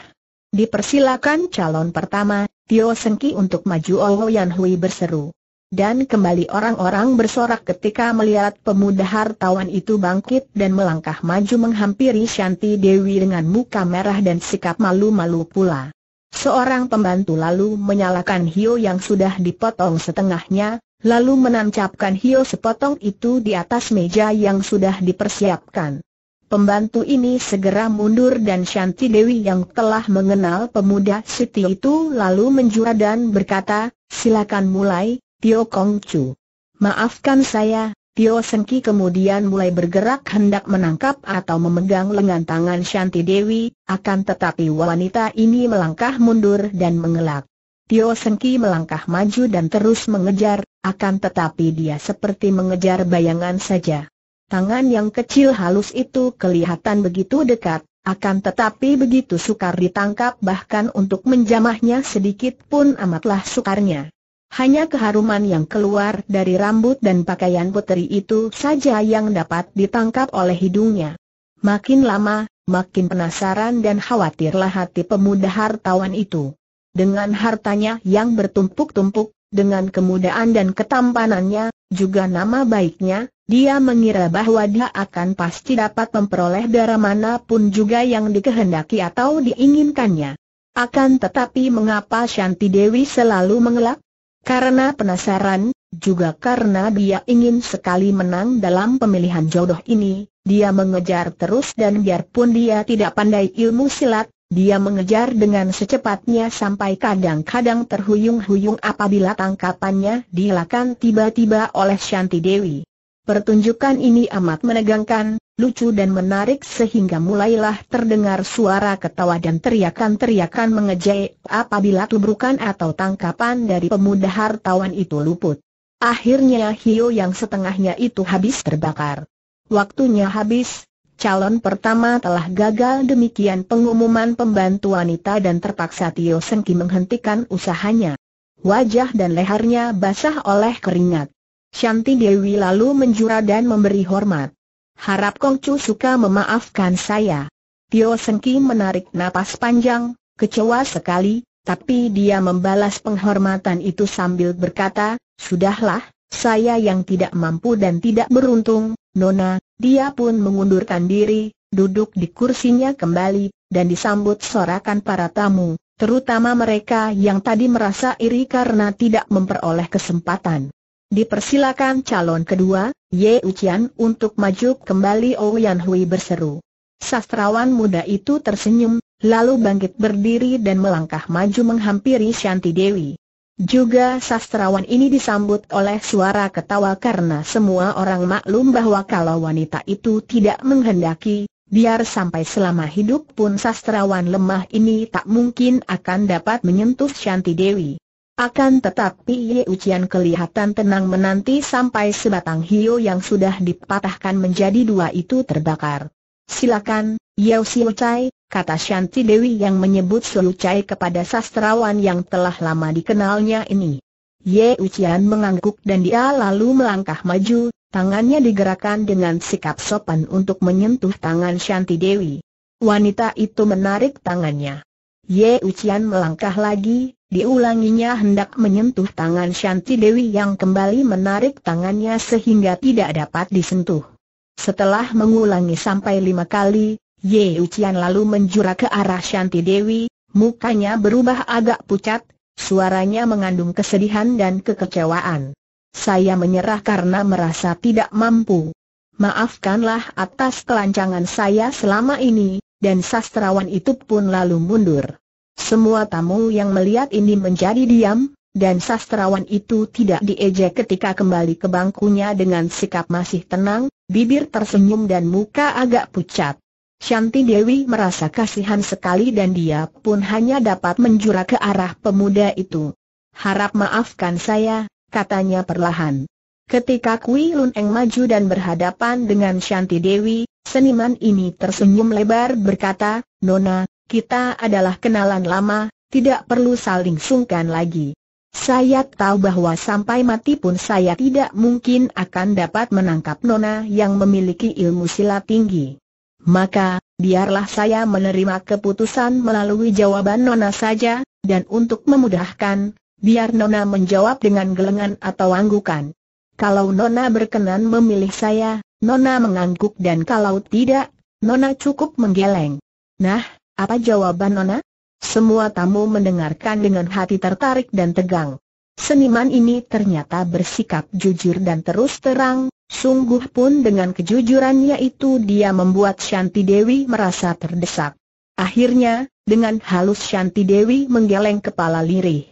Dipersilakan calon pertama, Tio Sengki untuk maju Oh Yan Hui berseru. Dan kembali orang-orang bersorak ketika melihat pemuda hartawan itu bangkit dan melangkah maju menghampiri Shanti Dewi dengan muka merah dan sikap malu-malu pula. Seorang pembantu lalu menyalakan hiu yang sudah dipotong setengahnya, lalu menancapkan hiu sepotong itu di atas meja yang sudah dipersiapkan. Pembantu ini segera mundur dan Shanti Dewi yang telah mengenal pemuda Siti itu lalu menjura dan berkata, silakan mulai, Tio Kong Chu. Maafkan saya, Tio Sengki kemudian mulai bergerak hendak menangkap atau memegang lengan tangan Shanti Dewi, akan tetapi wanita ini melangkah mundur dan mengelak. Tio Sengki melangkah maju dan terus mengejar, akan tetapi dia seperti mengejar bayangan saja. Tangan yang kecil halus itu kelihatan begitu dekat, akan tetapi begitu sukar ditangkap bahkan untuk menjamahnya sedikit pun amatlah sukarnya. Hanya keharuman yang keluar dari rambut dan pakaian puteri itu saja yang dapat ditangkap oleh hidungnya. Makin lama, makin penasaran dan khawatirlah hati pemuda hartawan itu. Dengan hartanya yang bertumpuk-tumpuk, dengan kemudaan dan ketampanannya, juga nama baiknya, dia mengira bahwa dia akan pasti dapat memperoleh darah manapun juga yang dikehendaki atau diinginkannya. Akan tetapi mengapa Shanti Dewi selalu mengelak? Karena penasaran, juga karena dia ingin sekali menang dalam pemilihan jodoh ini, dia mengejar terus dan biarpun dia tidak pandai ilmu silat, dia mengejar dengan secepatnya sampai kadang-kadang terhuyung-huyung apabila tangkapannya dihilangkan tiba-tiba oleh Shanti Dewi. Pertunjukan ini amat menegangkan, lucu dan menarik sehingga mulailah terdengar suara ketawa dan teriakan-teriakan mengejek apabila tubrukan atau tangkapan dari pemuda hartawan itu luput. Akhirnya Hio yang setengahnya itu habis terbakar. Waktunya habis, calon pertama telah gagal demikian pengumuman pembantu wanita dan terpaksa Tio Sengki menghentikan usahanya. Wajah dan lehernya basah oleh keringat. Shanti Dewi lalu menjura dan memberi hormat. Harap Kong Chu suka memaafkan saya. Tio Sengki menarik napas panjang, kecewa sekali, tapi dia membalas penghormatan itu sambil berkata, Sudahlah, saya yang tidak mampu dan tidak beruntung, Nona, dia pun mengundurkan diri, duduk di kursinya kembali, dan disambut sorakan para tamu, terutama mereka yang tadi merasa iri karena tidak memperoleh kesempatan. Dipersilakan calon kedua, Ye Ucian untuk maju kembali Ouyan Hui berseru. Sastrawan muda itu tersenyum, lalu bangkit berdiri dan melangkah maju menghampiri Shanti Dewi. Juga sastrawan ini disambut oleh suara ketawa karena semua orang maklum bahwa kalau wanita itu tidak menghendaki, biar sampai selama hidup pun sastrawan lemah ini tak mungkin akan dapat menyentuh Shanti Dewi. Akan tetapi Ye Ucian kelihatan tenang menanti sampai sebatang hio yang sudah dipatahkan menjadi dua itu terbakar. Silakan, Yeo Siu Chai, kata Shanti Dewi yang menyebut Siu Chai kepada sastrawan yang telah lama dikenalnya ini. Ye Ucian mengangguk dan dia lalu melangkah maju, tangannya digerakkan dengan sikap sopan untuk menyentuh tangan Shanti Dewi. Wanita itu menarik tangannya. Ye Ucian melangkah lagi, diulanginya hendak menyentuh tangan Shanti Dewi yang kembali menarik tangannya sehingga tidak dapat disentuh. Setelah mengulangi sampai lima kali, Ye Ucian lalu menjura ke arah Shanti Dewi, mukanya berubah agak pucat, suaranya mengandung kesedihan dan kekecewaan. Saya menyerah karena merasa tidak mampu. Maafkanlah atas kelancangan saya selama ini, dan sastrawan itu pun lalu mundur. Semua tamu yang melihat ini menjadi diam, dan sastrawan itu tidak diejek ketika kembali ke bangkunya dengan sikap masih tenang, bibir tersenyum dan muka agak pucat. Shanti Dewi merasa kasihan sekali dan dia pun hanya dapat menjura ke arah pemuda itu. Harap maafkan saya, katanya perlahan. Ketika Kui Lun Eng maju dan berhadapan dengan Shanti Dewi, seniman ini tersenyum lebar berkata, Nona, kita adalah kenalan lama, tidak perlu saling sungkan lagi. Saya tahu bahwa sampai mati pun saya tidak mungkin akan dapat menangkap Nona yang memiliki ilmu silat tinggi. Maka, biarlah saya menerima keputusan melalui jawaban Nona saja, dan untuk memudahkan, biar Nona menjawab dengan gelengan atau anggukan. Kalau Nona berkenan memilih saya, Nona mengangguk dan kalau tidak, Nona cukup menggeleng. Nah, apa jawaban Nona? Semua tamu mendengarkan dengan hati tertarik dan tegang. Seniman ini ternyata bersikap jujur dan terus terang, sungguh pun dengan kejujurannya itu dia membuat Shanti Dewi merasa terdesak. Akhirnya, dengan halus Shanti Dewi menggeleng kepala lirih.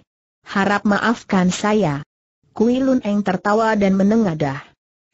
Harap maafkan saya. Kui Lun Eng tertawa dan menengadah.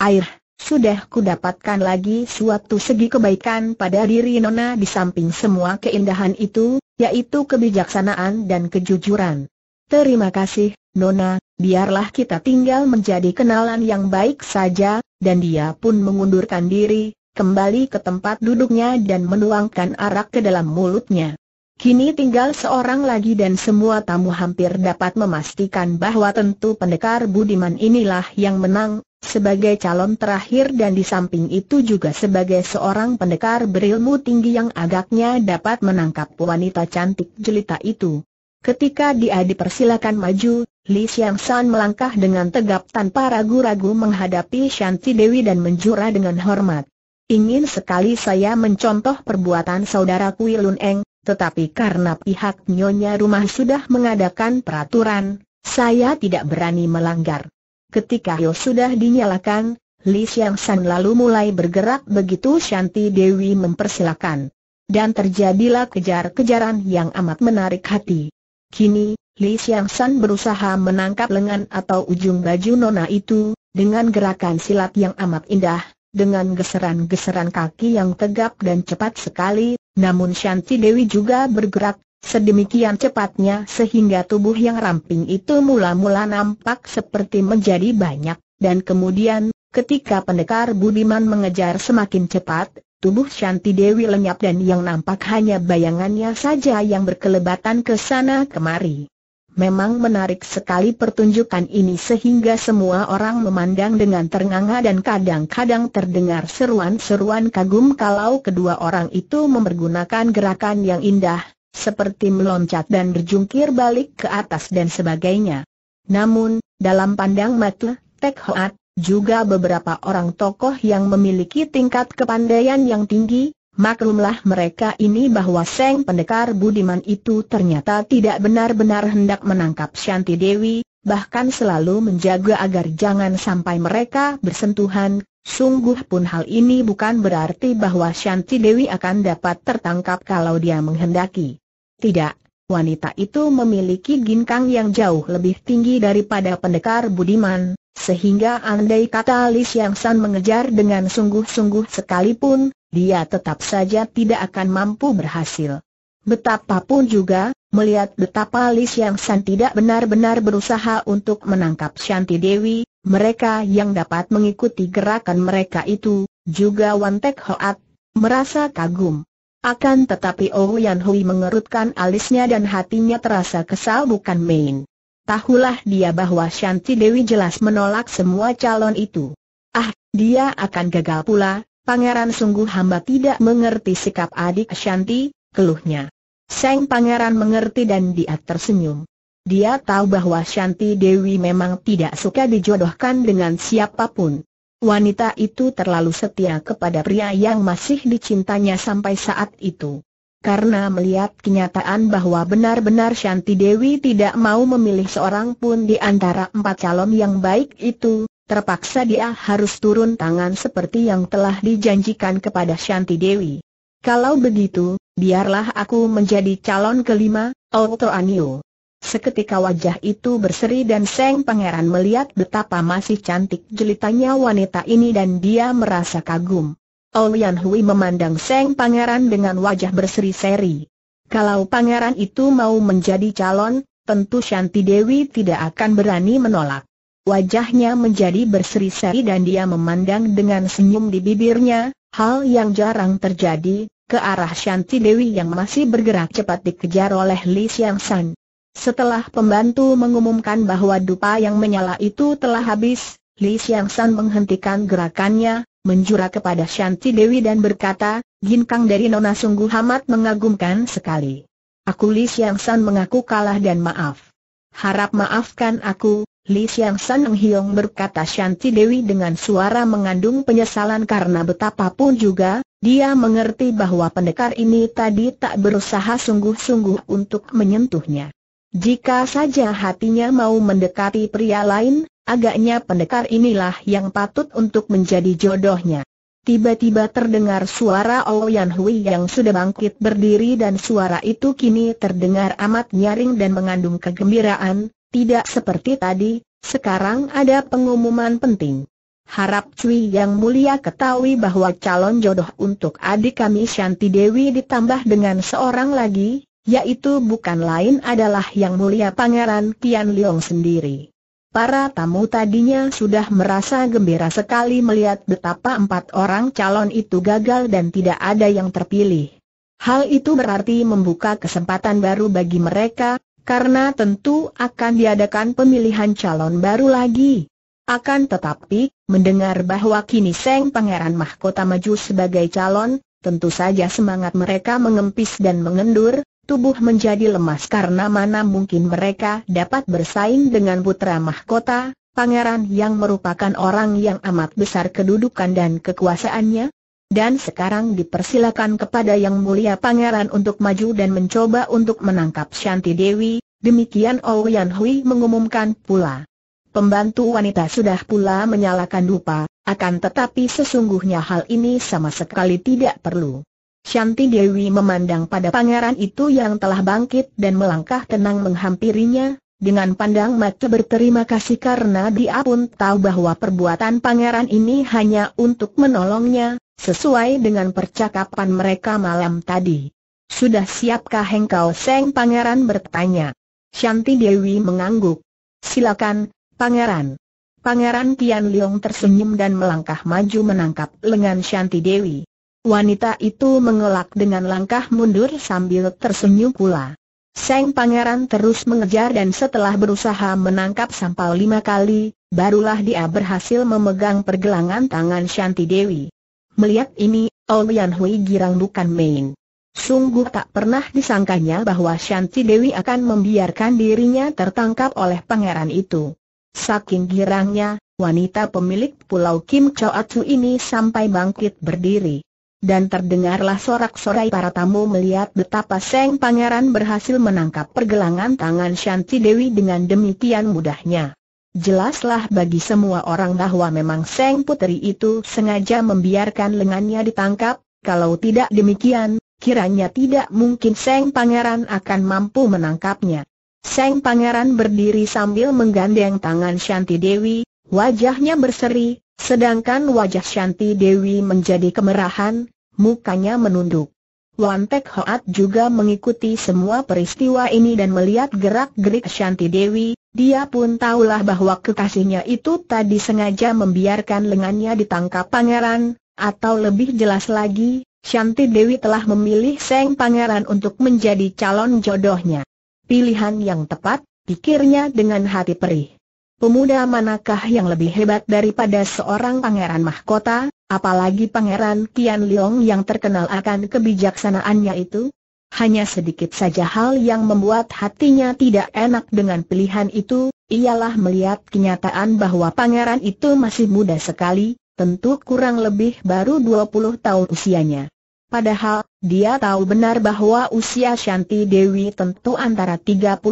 Air, sudah ku dapatkan lagi suatu segi kebaikan pada diri Nona di samping semua keindahan itu, yaitu kebijaksanaan dan kejujuran. Terima kasih, Nona, biarlah kita tinggal menjadi kenalan yang baik saja, dan dia pun mengundurkan diri, kembali ke tempat duduknya dan menuangkan arak ke dalam mulutnya. Kini tinggal seorang lagi dan semua tamu hampir dapat memastikan bahwa tentu pendekar Budiman inilah yang menang, sebagai calon terakhir dan di samping itu juga sebagai seorang pendekar berilmu tinggi yang agaknya dapat menangkap wanita cantik jelita itu. Ketika dia dipersilakan maju, Li Xiang San melangkah dengan tegap tanpa ragu-ragu menghadapi Shanti Dewi dan menjura dengan hormat. Ingin sekali saya mencontoh perbuatan saudara Kui Lun Eng, tetapi karena pihak nyonya rumah sudah mengadakan peraturan, saya tidak berani melanggar. Ketika Yo sudah dinyalakan, Li Xiang San lalu mulai bergerak begitu Shanti Dewi mempersilakan. Dan terjadilah kejar-kejaran yang amat menarik hati. Kini, Li Xiang San berusaha menangkap lengan atau ujung baju nona itu, dengan gerakan silat yang amat indah, dengan geseran-geseran kaki yang tegap dan cepat sekali, namun Shanti Dewi juga bergerak, Sedemikian cepatnya sehingga tubuh yang ramping itu mula-mula nampak seperti menjadi banyak, dan kemudian, ketika pendekar Budiman mengejar semakin cepat, tubuh Shanti Dewi lenyap dan yang nampak hanya bayangannya saja yang berkelebatan ke sana kemari. Memang menarik sekali pertunjukan ini sehingga semua orang memandang dengan ternganga dan kadang-kadang terdengar seruan-seruan kagum kalau kedua orang itu mempergunakan gerakan yang indah, seperti meloncat dan berjungkir balik ke atas dan sebagainya. Namun, dalam pandang mata, Tek Hoat, juga beberapa orang tokoh yang memiliki tingkat kepandaian yang tinggi, maklumlah mereka ini bahwa Seng Pendekar Budiman itu ternyata tidak benar-benar hendak menangkap Shanti Dewi, bahkan selalu menjaga agar jangan sampai mereka bersentuhan, Sungguh pun hal ini bukan berarti bahwa Shanti Dewi akan dapat tertangkap kalau dia menghendaki. Tidak, wanita itu memiliki ginkang yang jauh lebih tinggi daripada pendekar budiman, sehingga andai kata Li San mengejar dengan sungguh-sungguh sekalipun, dia tetap saja tidak akan mampu berhasil. Betapapun juga, Melihat betapa Li San tidak benar-benar berusaha untuk menangkap Shanti Dewi, mereka yang dapat mengikuti gerakan mereka itu, juga Wan Tek Hoat, merasa kagum. Akan tetapi Oh Yan Hui mengerutkan alisnya dan hatinya terasa kesal bukan main. Tahulah dia bahwa Shanti Dewi jelas menolak semua calon itu. Ah, dia akan gagal pula, pangeran sungguh hamba tidak mengerti sikap adik Shanti, keluhnya. Seng Pangeran mengerti dan dia tersenyum. Dia tahu bahwa Shanti Dewi memang tidak suka dijodohkan dengan siapapun. Wanita itu terlalu setia kepada pria yang masih dicintanya sampai saat itu. Karena melihat kenyataan bahwa benar-benar Shanti Dewi tidak mau memilih seorang pun di antara empat calon yang baik itu, terpaksa dia harus turun tangan seperti yang telah dijanjikan kepada Shanti Dewi. Kalau begitu, biarlah aku menjadi calon kelima, Oto Anio. Seketika wajah itu berseri dan Seng Pangeran melihat betapa masih cantik jelitanya wanita ini dan dia merasa kagum. Olian Hui memandang Seng Pangeran dengan wajah berseri-seri. Kalau pangeran itu mau menjadi calon, tentu Shanti Dewi tidak akan berani menolak. Wajahnya menjadi berseri-seri dan dia memandang dengan senyum di bibirnya, hal yang jarang terjadi, ke arah Shanti Dewi yang masih bergerak cepat dikejar oleh Li Xiang San. Setelah pembantu mengumumkan bahwa dupa yang menyala itu telah habis, Li Xiang San menghentikan gerakannya, menjura kepada Shanti Dewi dan berkata, Kang dari Nona sungguh amat mengagumkan sekali. Aku Li Xiang San mengaku kalah dan maaf. Harap maafkan aku, Li Xiang San menghiong berkata Shanti Dewi dengan suara mengandung penyesalan karena betapapun juga, dia mengerti bahwa pendekar ini tadi tak berusaha sungguh-sungguh untuk menyentuhnya. Jika saja hatinya mau mendekati pria lain, agaknya pendekar inilah yang patut untuk menjadi jodohnya. Tiba-tiba terdengar suara Ouyan oh Hui yang sudah bangkit berdiri dan suara itu kini terdengar amat nyaring dan mengandung kegembiraan, tidak seperti tadi, sekarang ada pengumuman penting. Harap Cui yang mulia ketahui bahwa calon jodoh untuk adik kami Shanti Dewi ditambah dengan seorang lagi, yaitu bukan lain adalah yang mulia Pangeran Kian Leong sendiri. Para tamu tadinya sudah merasa gembira sekali melihat betapa empat orang calon itu gagal dan tidak ada yang terpilih. Hal itu berarti membuka kesempatan baru bagi mereka, karena tentu akan diadakan pemilihan calon baru lagi. Akan tetapi, mendengar bahwa kini Seng Pangeran Mahkota maju sebagai calon, tentu saja semangat mereka mengempis dan mengendur, tubuh menjadi lemas karena mana mungkin mereka dapat bersaing dengan putra Mahkota, pangeran yang merupakan orang yang amat besar kedudukan dan kekuasaannya. Dan sekarang dipersilakan kepada Yang Mulia Pangeran untuk maju dan mencoba untuk menangkap Shanti Dewi, demikian Ouyan Hui mengumumkan pula. Pembantu wanita sudah pula menyalakan dupa, akan tetapi sesungguhnya hal ini sama sekali tidak perlu. Shanti Dewi memandang pada pangeran itu yang telah bangkit dan melangkah tenang menghampirinya, dengan pandang mata berterima kasih karena dia pun tahu bahwa perbuatan pangeran ini hanya untuk menolongnya, sesuai dengan percakapan mereka malam tadi. Sudah siapkah engkau Seng Pangeran bertanya. Shanti Dewi mengangguk. Silakan, Pangeran. Pangeran Tian Liong tersenyum dan melangkah maju menangkap lengan Shanti Dewi. Wanita itu mengelak dengan langkah mundur sambil tersenyum pula. Seng Pangeran terus mengejar dan setelah berusaha menangkap sampal lima kali, barulah dia berhasil memegang pergelangan tangan Shanti Dewi. Melihat ini, Olian Hui girang bukan main. Sungguh tak pernah disangkanya bahwa Shanti Dewi akan membiarkan dirinya tertangkap oleh pangeran itu. Saking girangnya, wanita pemilik pulau Kim Atsu ini sampai bangkit berdiri. Dan terdengarlah sorak-sorai para tamu melihat betapa Seng Pangeran berhasil menangkap pergelangan tangan Shanti Dewi dengan demikian mudahnya. Jelaslah bagi semua orang bahwa memang Seng Putri itu sengaja membiarkan lengannya ditangkap, kalau tidak demikian, kiranya tidak mungkin Seng Pangeran akan mampu menangkapnya. Seng Pangeran berdiri sambil menggandeng tangan Shanti Dewi, wajahnya berseri, sedangkan wajah Shanti Dewi menjadi kemerahan, mukanya menunduk. Wan Hoat juga mengikuti semua peristiwa ini dan melihat gerak-gerik Shanti Dewi, dia pun tahulah bahwa kekasihnya itu tadi sengaja membiarkan lengannya ditangkap pangeran, atau lebih jelas lagi, Shanti Dewi telah memilih Seng Pangeran untuk menjadi calon jodohnya. Pilihan yang tepat, pikirnya dengan hati perih. Pemuda manakah yang lebih hebat daripada seorang pangeran mahkota, apalagi pangeran Kian Leong yang terkenal akan kebijaksanaannya itu? Hanya sedikit saja hal yang membuat hatinya tidak enak dengan pilihan itu, ialah melihat kenyataan bahwa pangeran itu masih muda sekali, tentu kurang lebih baru 20 tahun usianya. Padahal, dia tahu benar bahwa usia Shanti Dewi tentu antara 36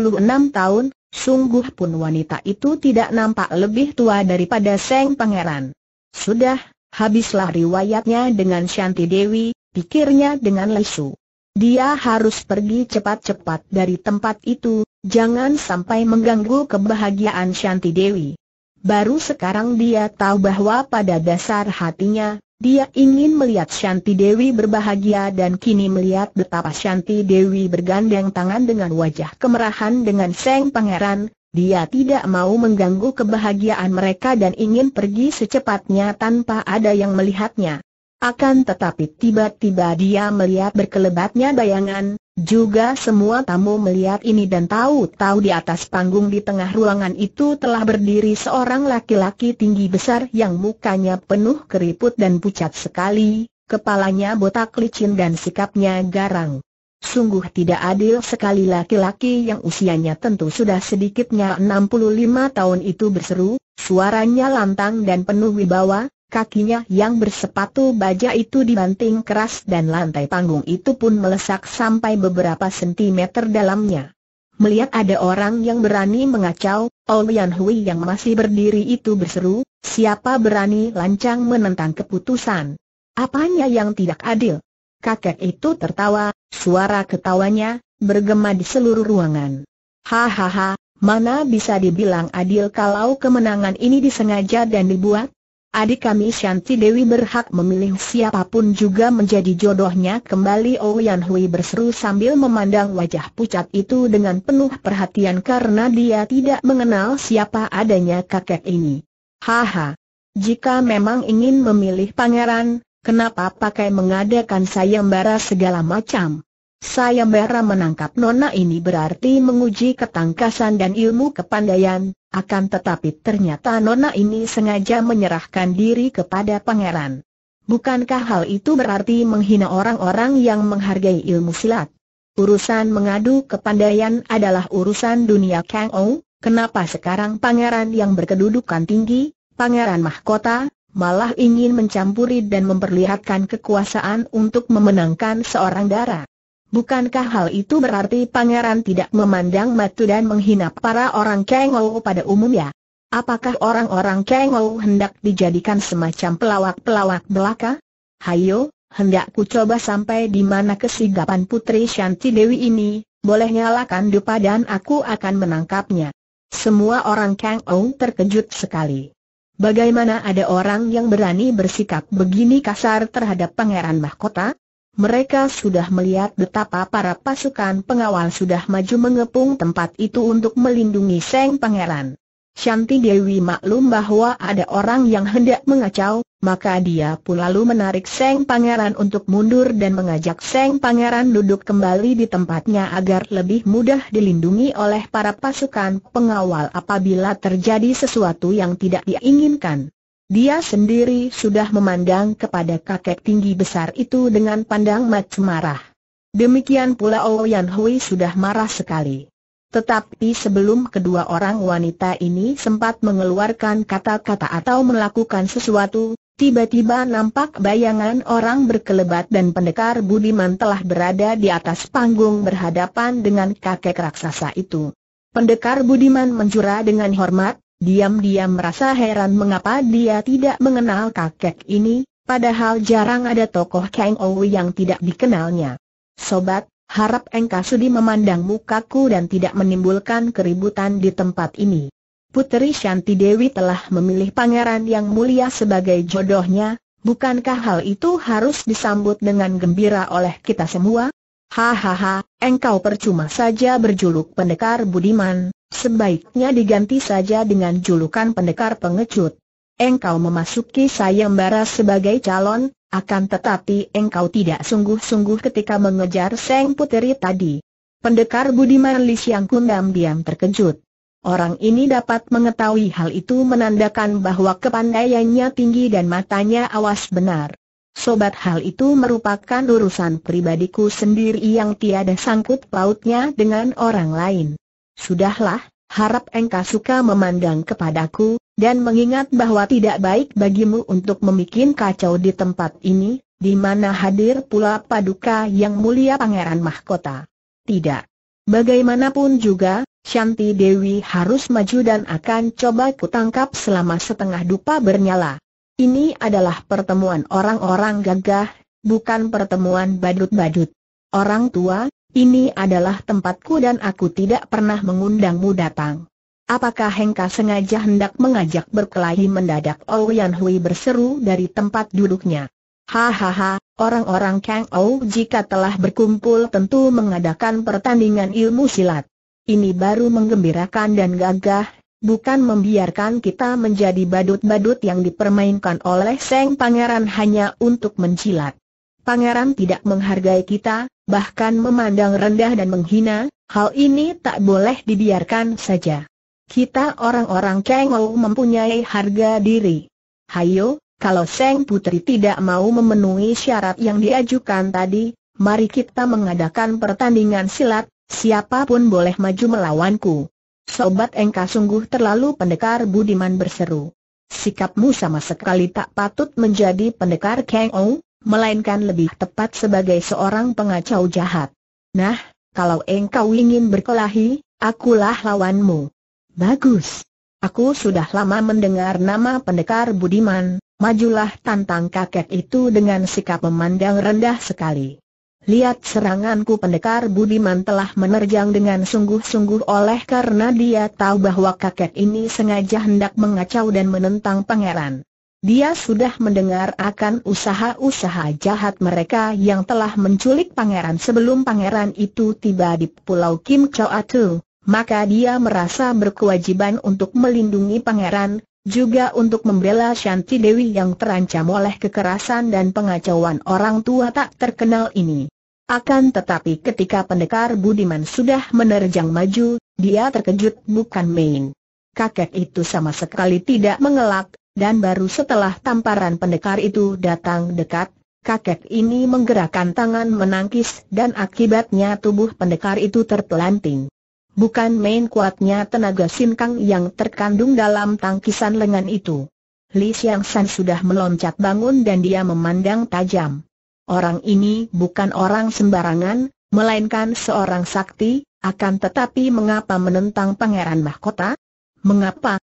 tahun, sungguh pun wanita itu tidak nampak lebih tua daripada Seng Pangeran. Sudah, habislah riwayatnya dengan Shanti Dewi, pikirnya dengan lesu. Dia harus pergi cepat-cepat dari tempat itu, jangan sampai mengganggu kebahagiaan Shanti Dewi. Baru sekarang dia tahu bahwa pada dasar hatinya, dia ingin melihat Shanti Dewi berbahagia dan kini melihat betapa Shanti Dewi bergandeng tangan dengan wajah kemerahan dengan Seng Pangeran, dia tidak mau mengganggu kebahagiaan mereka dan ingin pergi secepatnya tanpa ada yang melihatnya. Akan tetapi tiba-tiba dia melihat berkelebatnya bayangan, juga semua tamu melihat ini dan tahu-tahu di atas panggung di tengah ruangan itu telah berdiri seorang laki-laki tinggi besar yang mukanya penuh keriput dan pucat sekali, kepalanya botak licin dan sikapnya garang. Sungguh tidak adil sekali laki-laki yang usianya tentu sudah sedikitnya 65 tahun itu berseru, suaranya lantang dan penuh wibawa, Kakinya yang bersepatu baja itu dibanting keras dan lantai panggung itu pun melesak sampai beberapa sentimeter dalamnya. Melihat ada orang yang berani mengacau, Olian Hui yang masih berdiri itu berseru, siapa berani lancang menentang keputusan? Apanya yang tidak adil? Kakek itu tertawa, suara ketawanya bergema di seluruh ruangan. Hahaha, mana bisa dibilang adil kalau kemenangan ini disengaja dan dibuat? adik kami Shanti Dewi berhak memilih siapapun juga menjadi jodohnya kembali Ouyang Hui berseru sambil memandang wajah pucat itu dengan penuh perhatian karena dia tidak mengenal siapa adanya kakek ini. Haha, jika memang ingin memilih pangeran, kenapa pakai mengadakan sayembara segala macam? Sayembara menangkap nona ini berarti menguji ketangkasan dan ilmu kepandaian, akan tetapi ternyata nona ini sengaja menyerahkan diri kepada pangeran. Bukankah hal itu berarti menghina orang-orang yang menghargai ilmu silat? Urusan mengadu kepandaian adalah urusan dunia Kang Ou, kenapa sekarang pangeran yang berkedudukan tinggi, pangeran mahkota, malah ingin mencampuri dan memperlihatkan kekuasaan untuk memenangkan seorang darah? Bukankah hal itu berarti pangeran tidak memandang matu dan menghina para orang kengol pada umumnya? Apakah orang-orang kengol hendak dijadikan semacam pelawak-pelawak belaka? Hayo, hendak ku coba sampai di mana kesigapan putri Shanti Dewi ini, boleh nyalakan dupa dan aku akan menangkapnya. Semua orang Kengou terkejut sekali. Bagaimana ada orang yang berani bersikap begini kasar terhadap pangeran mahkota? Mereka sudah melihat betapa para pasukan pengawal sudah maju mengepung tempat itu untuk melindungi Seng Pangeran. Shanti Dewi maklum bahwa ada orang yang hendak mengacau, maka dia pun lalu menarik Seng Pangeran untuk mundur dan mengajak Seng Pangeran duduk kembali di tempatnya agar lebih mudah dilindungi oleh para pasukan pengawal apabila terjadi sesuatu yang tidak diinginkan. Dia sendiri sudah memandang kepada kakek tinggi besar itu dengan pandang macam marah. Demikian pula Oyan oh Hui sudah marah sekali. Tetapi sebelum kedua orang wanita ini sempat mengeluarkan kata-kata atau melakukan sesuatu, tiba-tiba nampak bayangan orang berkelebat dan pendekar Budiman telah berada di atas panggung berhadapan dengan kakek raksasa itu. Pendekar Budiman mencurah dengan hormat, Diam-diam merasa heran mengapa dia tidak mengenal kakek ini, padahal jarang ada tokoh Kang Ou yang tidak dikenalnya. Sobat, harap engkau sudi memandang mukaku dan tidak menimbulkan keributan di tempat ini. Putri Shanti Dewi telah memilih pangeran yang mulia sebagai jodohnya, bukankah hal itu harus disambut dengan gembira oleh kita semua? Hahaha, engkau percuma saja berjuluk pendekar budiman, Sebaiknya diganti saja dengan julukan pendekar pengecut. Engkau memasuki sayembara sebagai calon, akan tetapi engkau tidak sungguh-sungguh ketika mengejar Seng Puteri tadi. Pendekar Budiman Li Kundam diam terkejut. Orang ini dapat mengetahui hal itu menandakan bahwa kepandaiannya tinggi dan matanya awas benar. Sobat hal itu merupakan urusan pribadiku sendiri yang tiada sangkut pautnya dengan orang lain. Sudahlah, harap engkau suka memandang kepadaku, dan mengingat bahwa tidak baik bagimu untuk memikin kacau di tempat ini, di mana hadir pula paduka yang mulia pangeran mahkota. Tidak. Bagaimanapun juga, Shanti Dewi harus maju dan akan coba kutangkap selama setengah dupa bernyala. Ini adalah pertemuan orang-orang gagah, bukan pertemuan badut-badut. Orang tua, ini adalah tempatku dan aku tidak pernah mengundangmu datang. Apakah Hengka sengaja hendak mengajak berkelahi mendadak Ou Yan Hui berseru dari tempat duduknya. Hahaha, orang-orang Kang Ou jika telah berkumpul tentu mengadakan pertandingan ilmu silat. Ini baru menggembirakan dan gagah, bukan membiarkan kita menjadi badut-badut yang dipermainkan oleh Seng Pangeran hanya untuk menjilat pangeran tidak menghargai kita, bahkan memandang rendah dan menghina, hal ini tak boleh dibiarkan saja. Kita orang-orang Kengou mempunyai harga diri. Hayo, kalau Seng Putri tidak mau memenuhi syarat yang diajukan tadi, mari kita mengadakan pertandingan silat, siapapun boleh maju melawanku. Sobat Engka sungguh terlalu pendekar budiman berseru. Sikapmu sama sekali tak patut menjadi pendekar Kang melainkan lebih tepat sebagai seorang pengacau jahat. Nah, kalau engkau ingin berkelahi, akulah lawanmu. Bagus. Aku sudah lama mendengar nama pendekar Budiman, majulah tantang kakek itu dengan sikap memandang rendah sekali. Lihat seranganku pendekar Budiman telah menerjang dengan sungguh-sungguh oleh karena dia tahu bahwa kakek ini sengaja hendak mengacau dan menentang pangeran. Dia sudah mendengar akan usaha-usaha jahat mereka yang telah menculik pangeran sebelum pangeran itu tiba di Pulau Kim Chau Atu, maka dia merasa berkewajiban untuk melindungi pangeran, juga untuk membela Shanti Dewi yang terancam oleh kekerasan dan pengacauan orang tua tak terkenal ini. Akan tetapi ketika pendekar Budiman sudah menerjang maju, dia terkejut bukan main. Kakek itu sama sekali tidak mengelak, dan baru setelah tamparan pendekar itu datang dekat, kakek ini menggerakkan tangan menangkis dan akibatnya tubuh pendekar itu terpelanting. Bukan main kuatnya tenaga sinkang yang terkandung dalam tangkisan lengan itu. Li Xiang San sudah meloncat bangun dan dia memandang tajam. Orang ini bukan orang sembarangan, melainkan seorang sakti, akan tetapi mengapa menentang pangeran mahkota? Mengapa?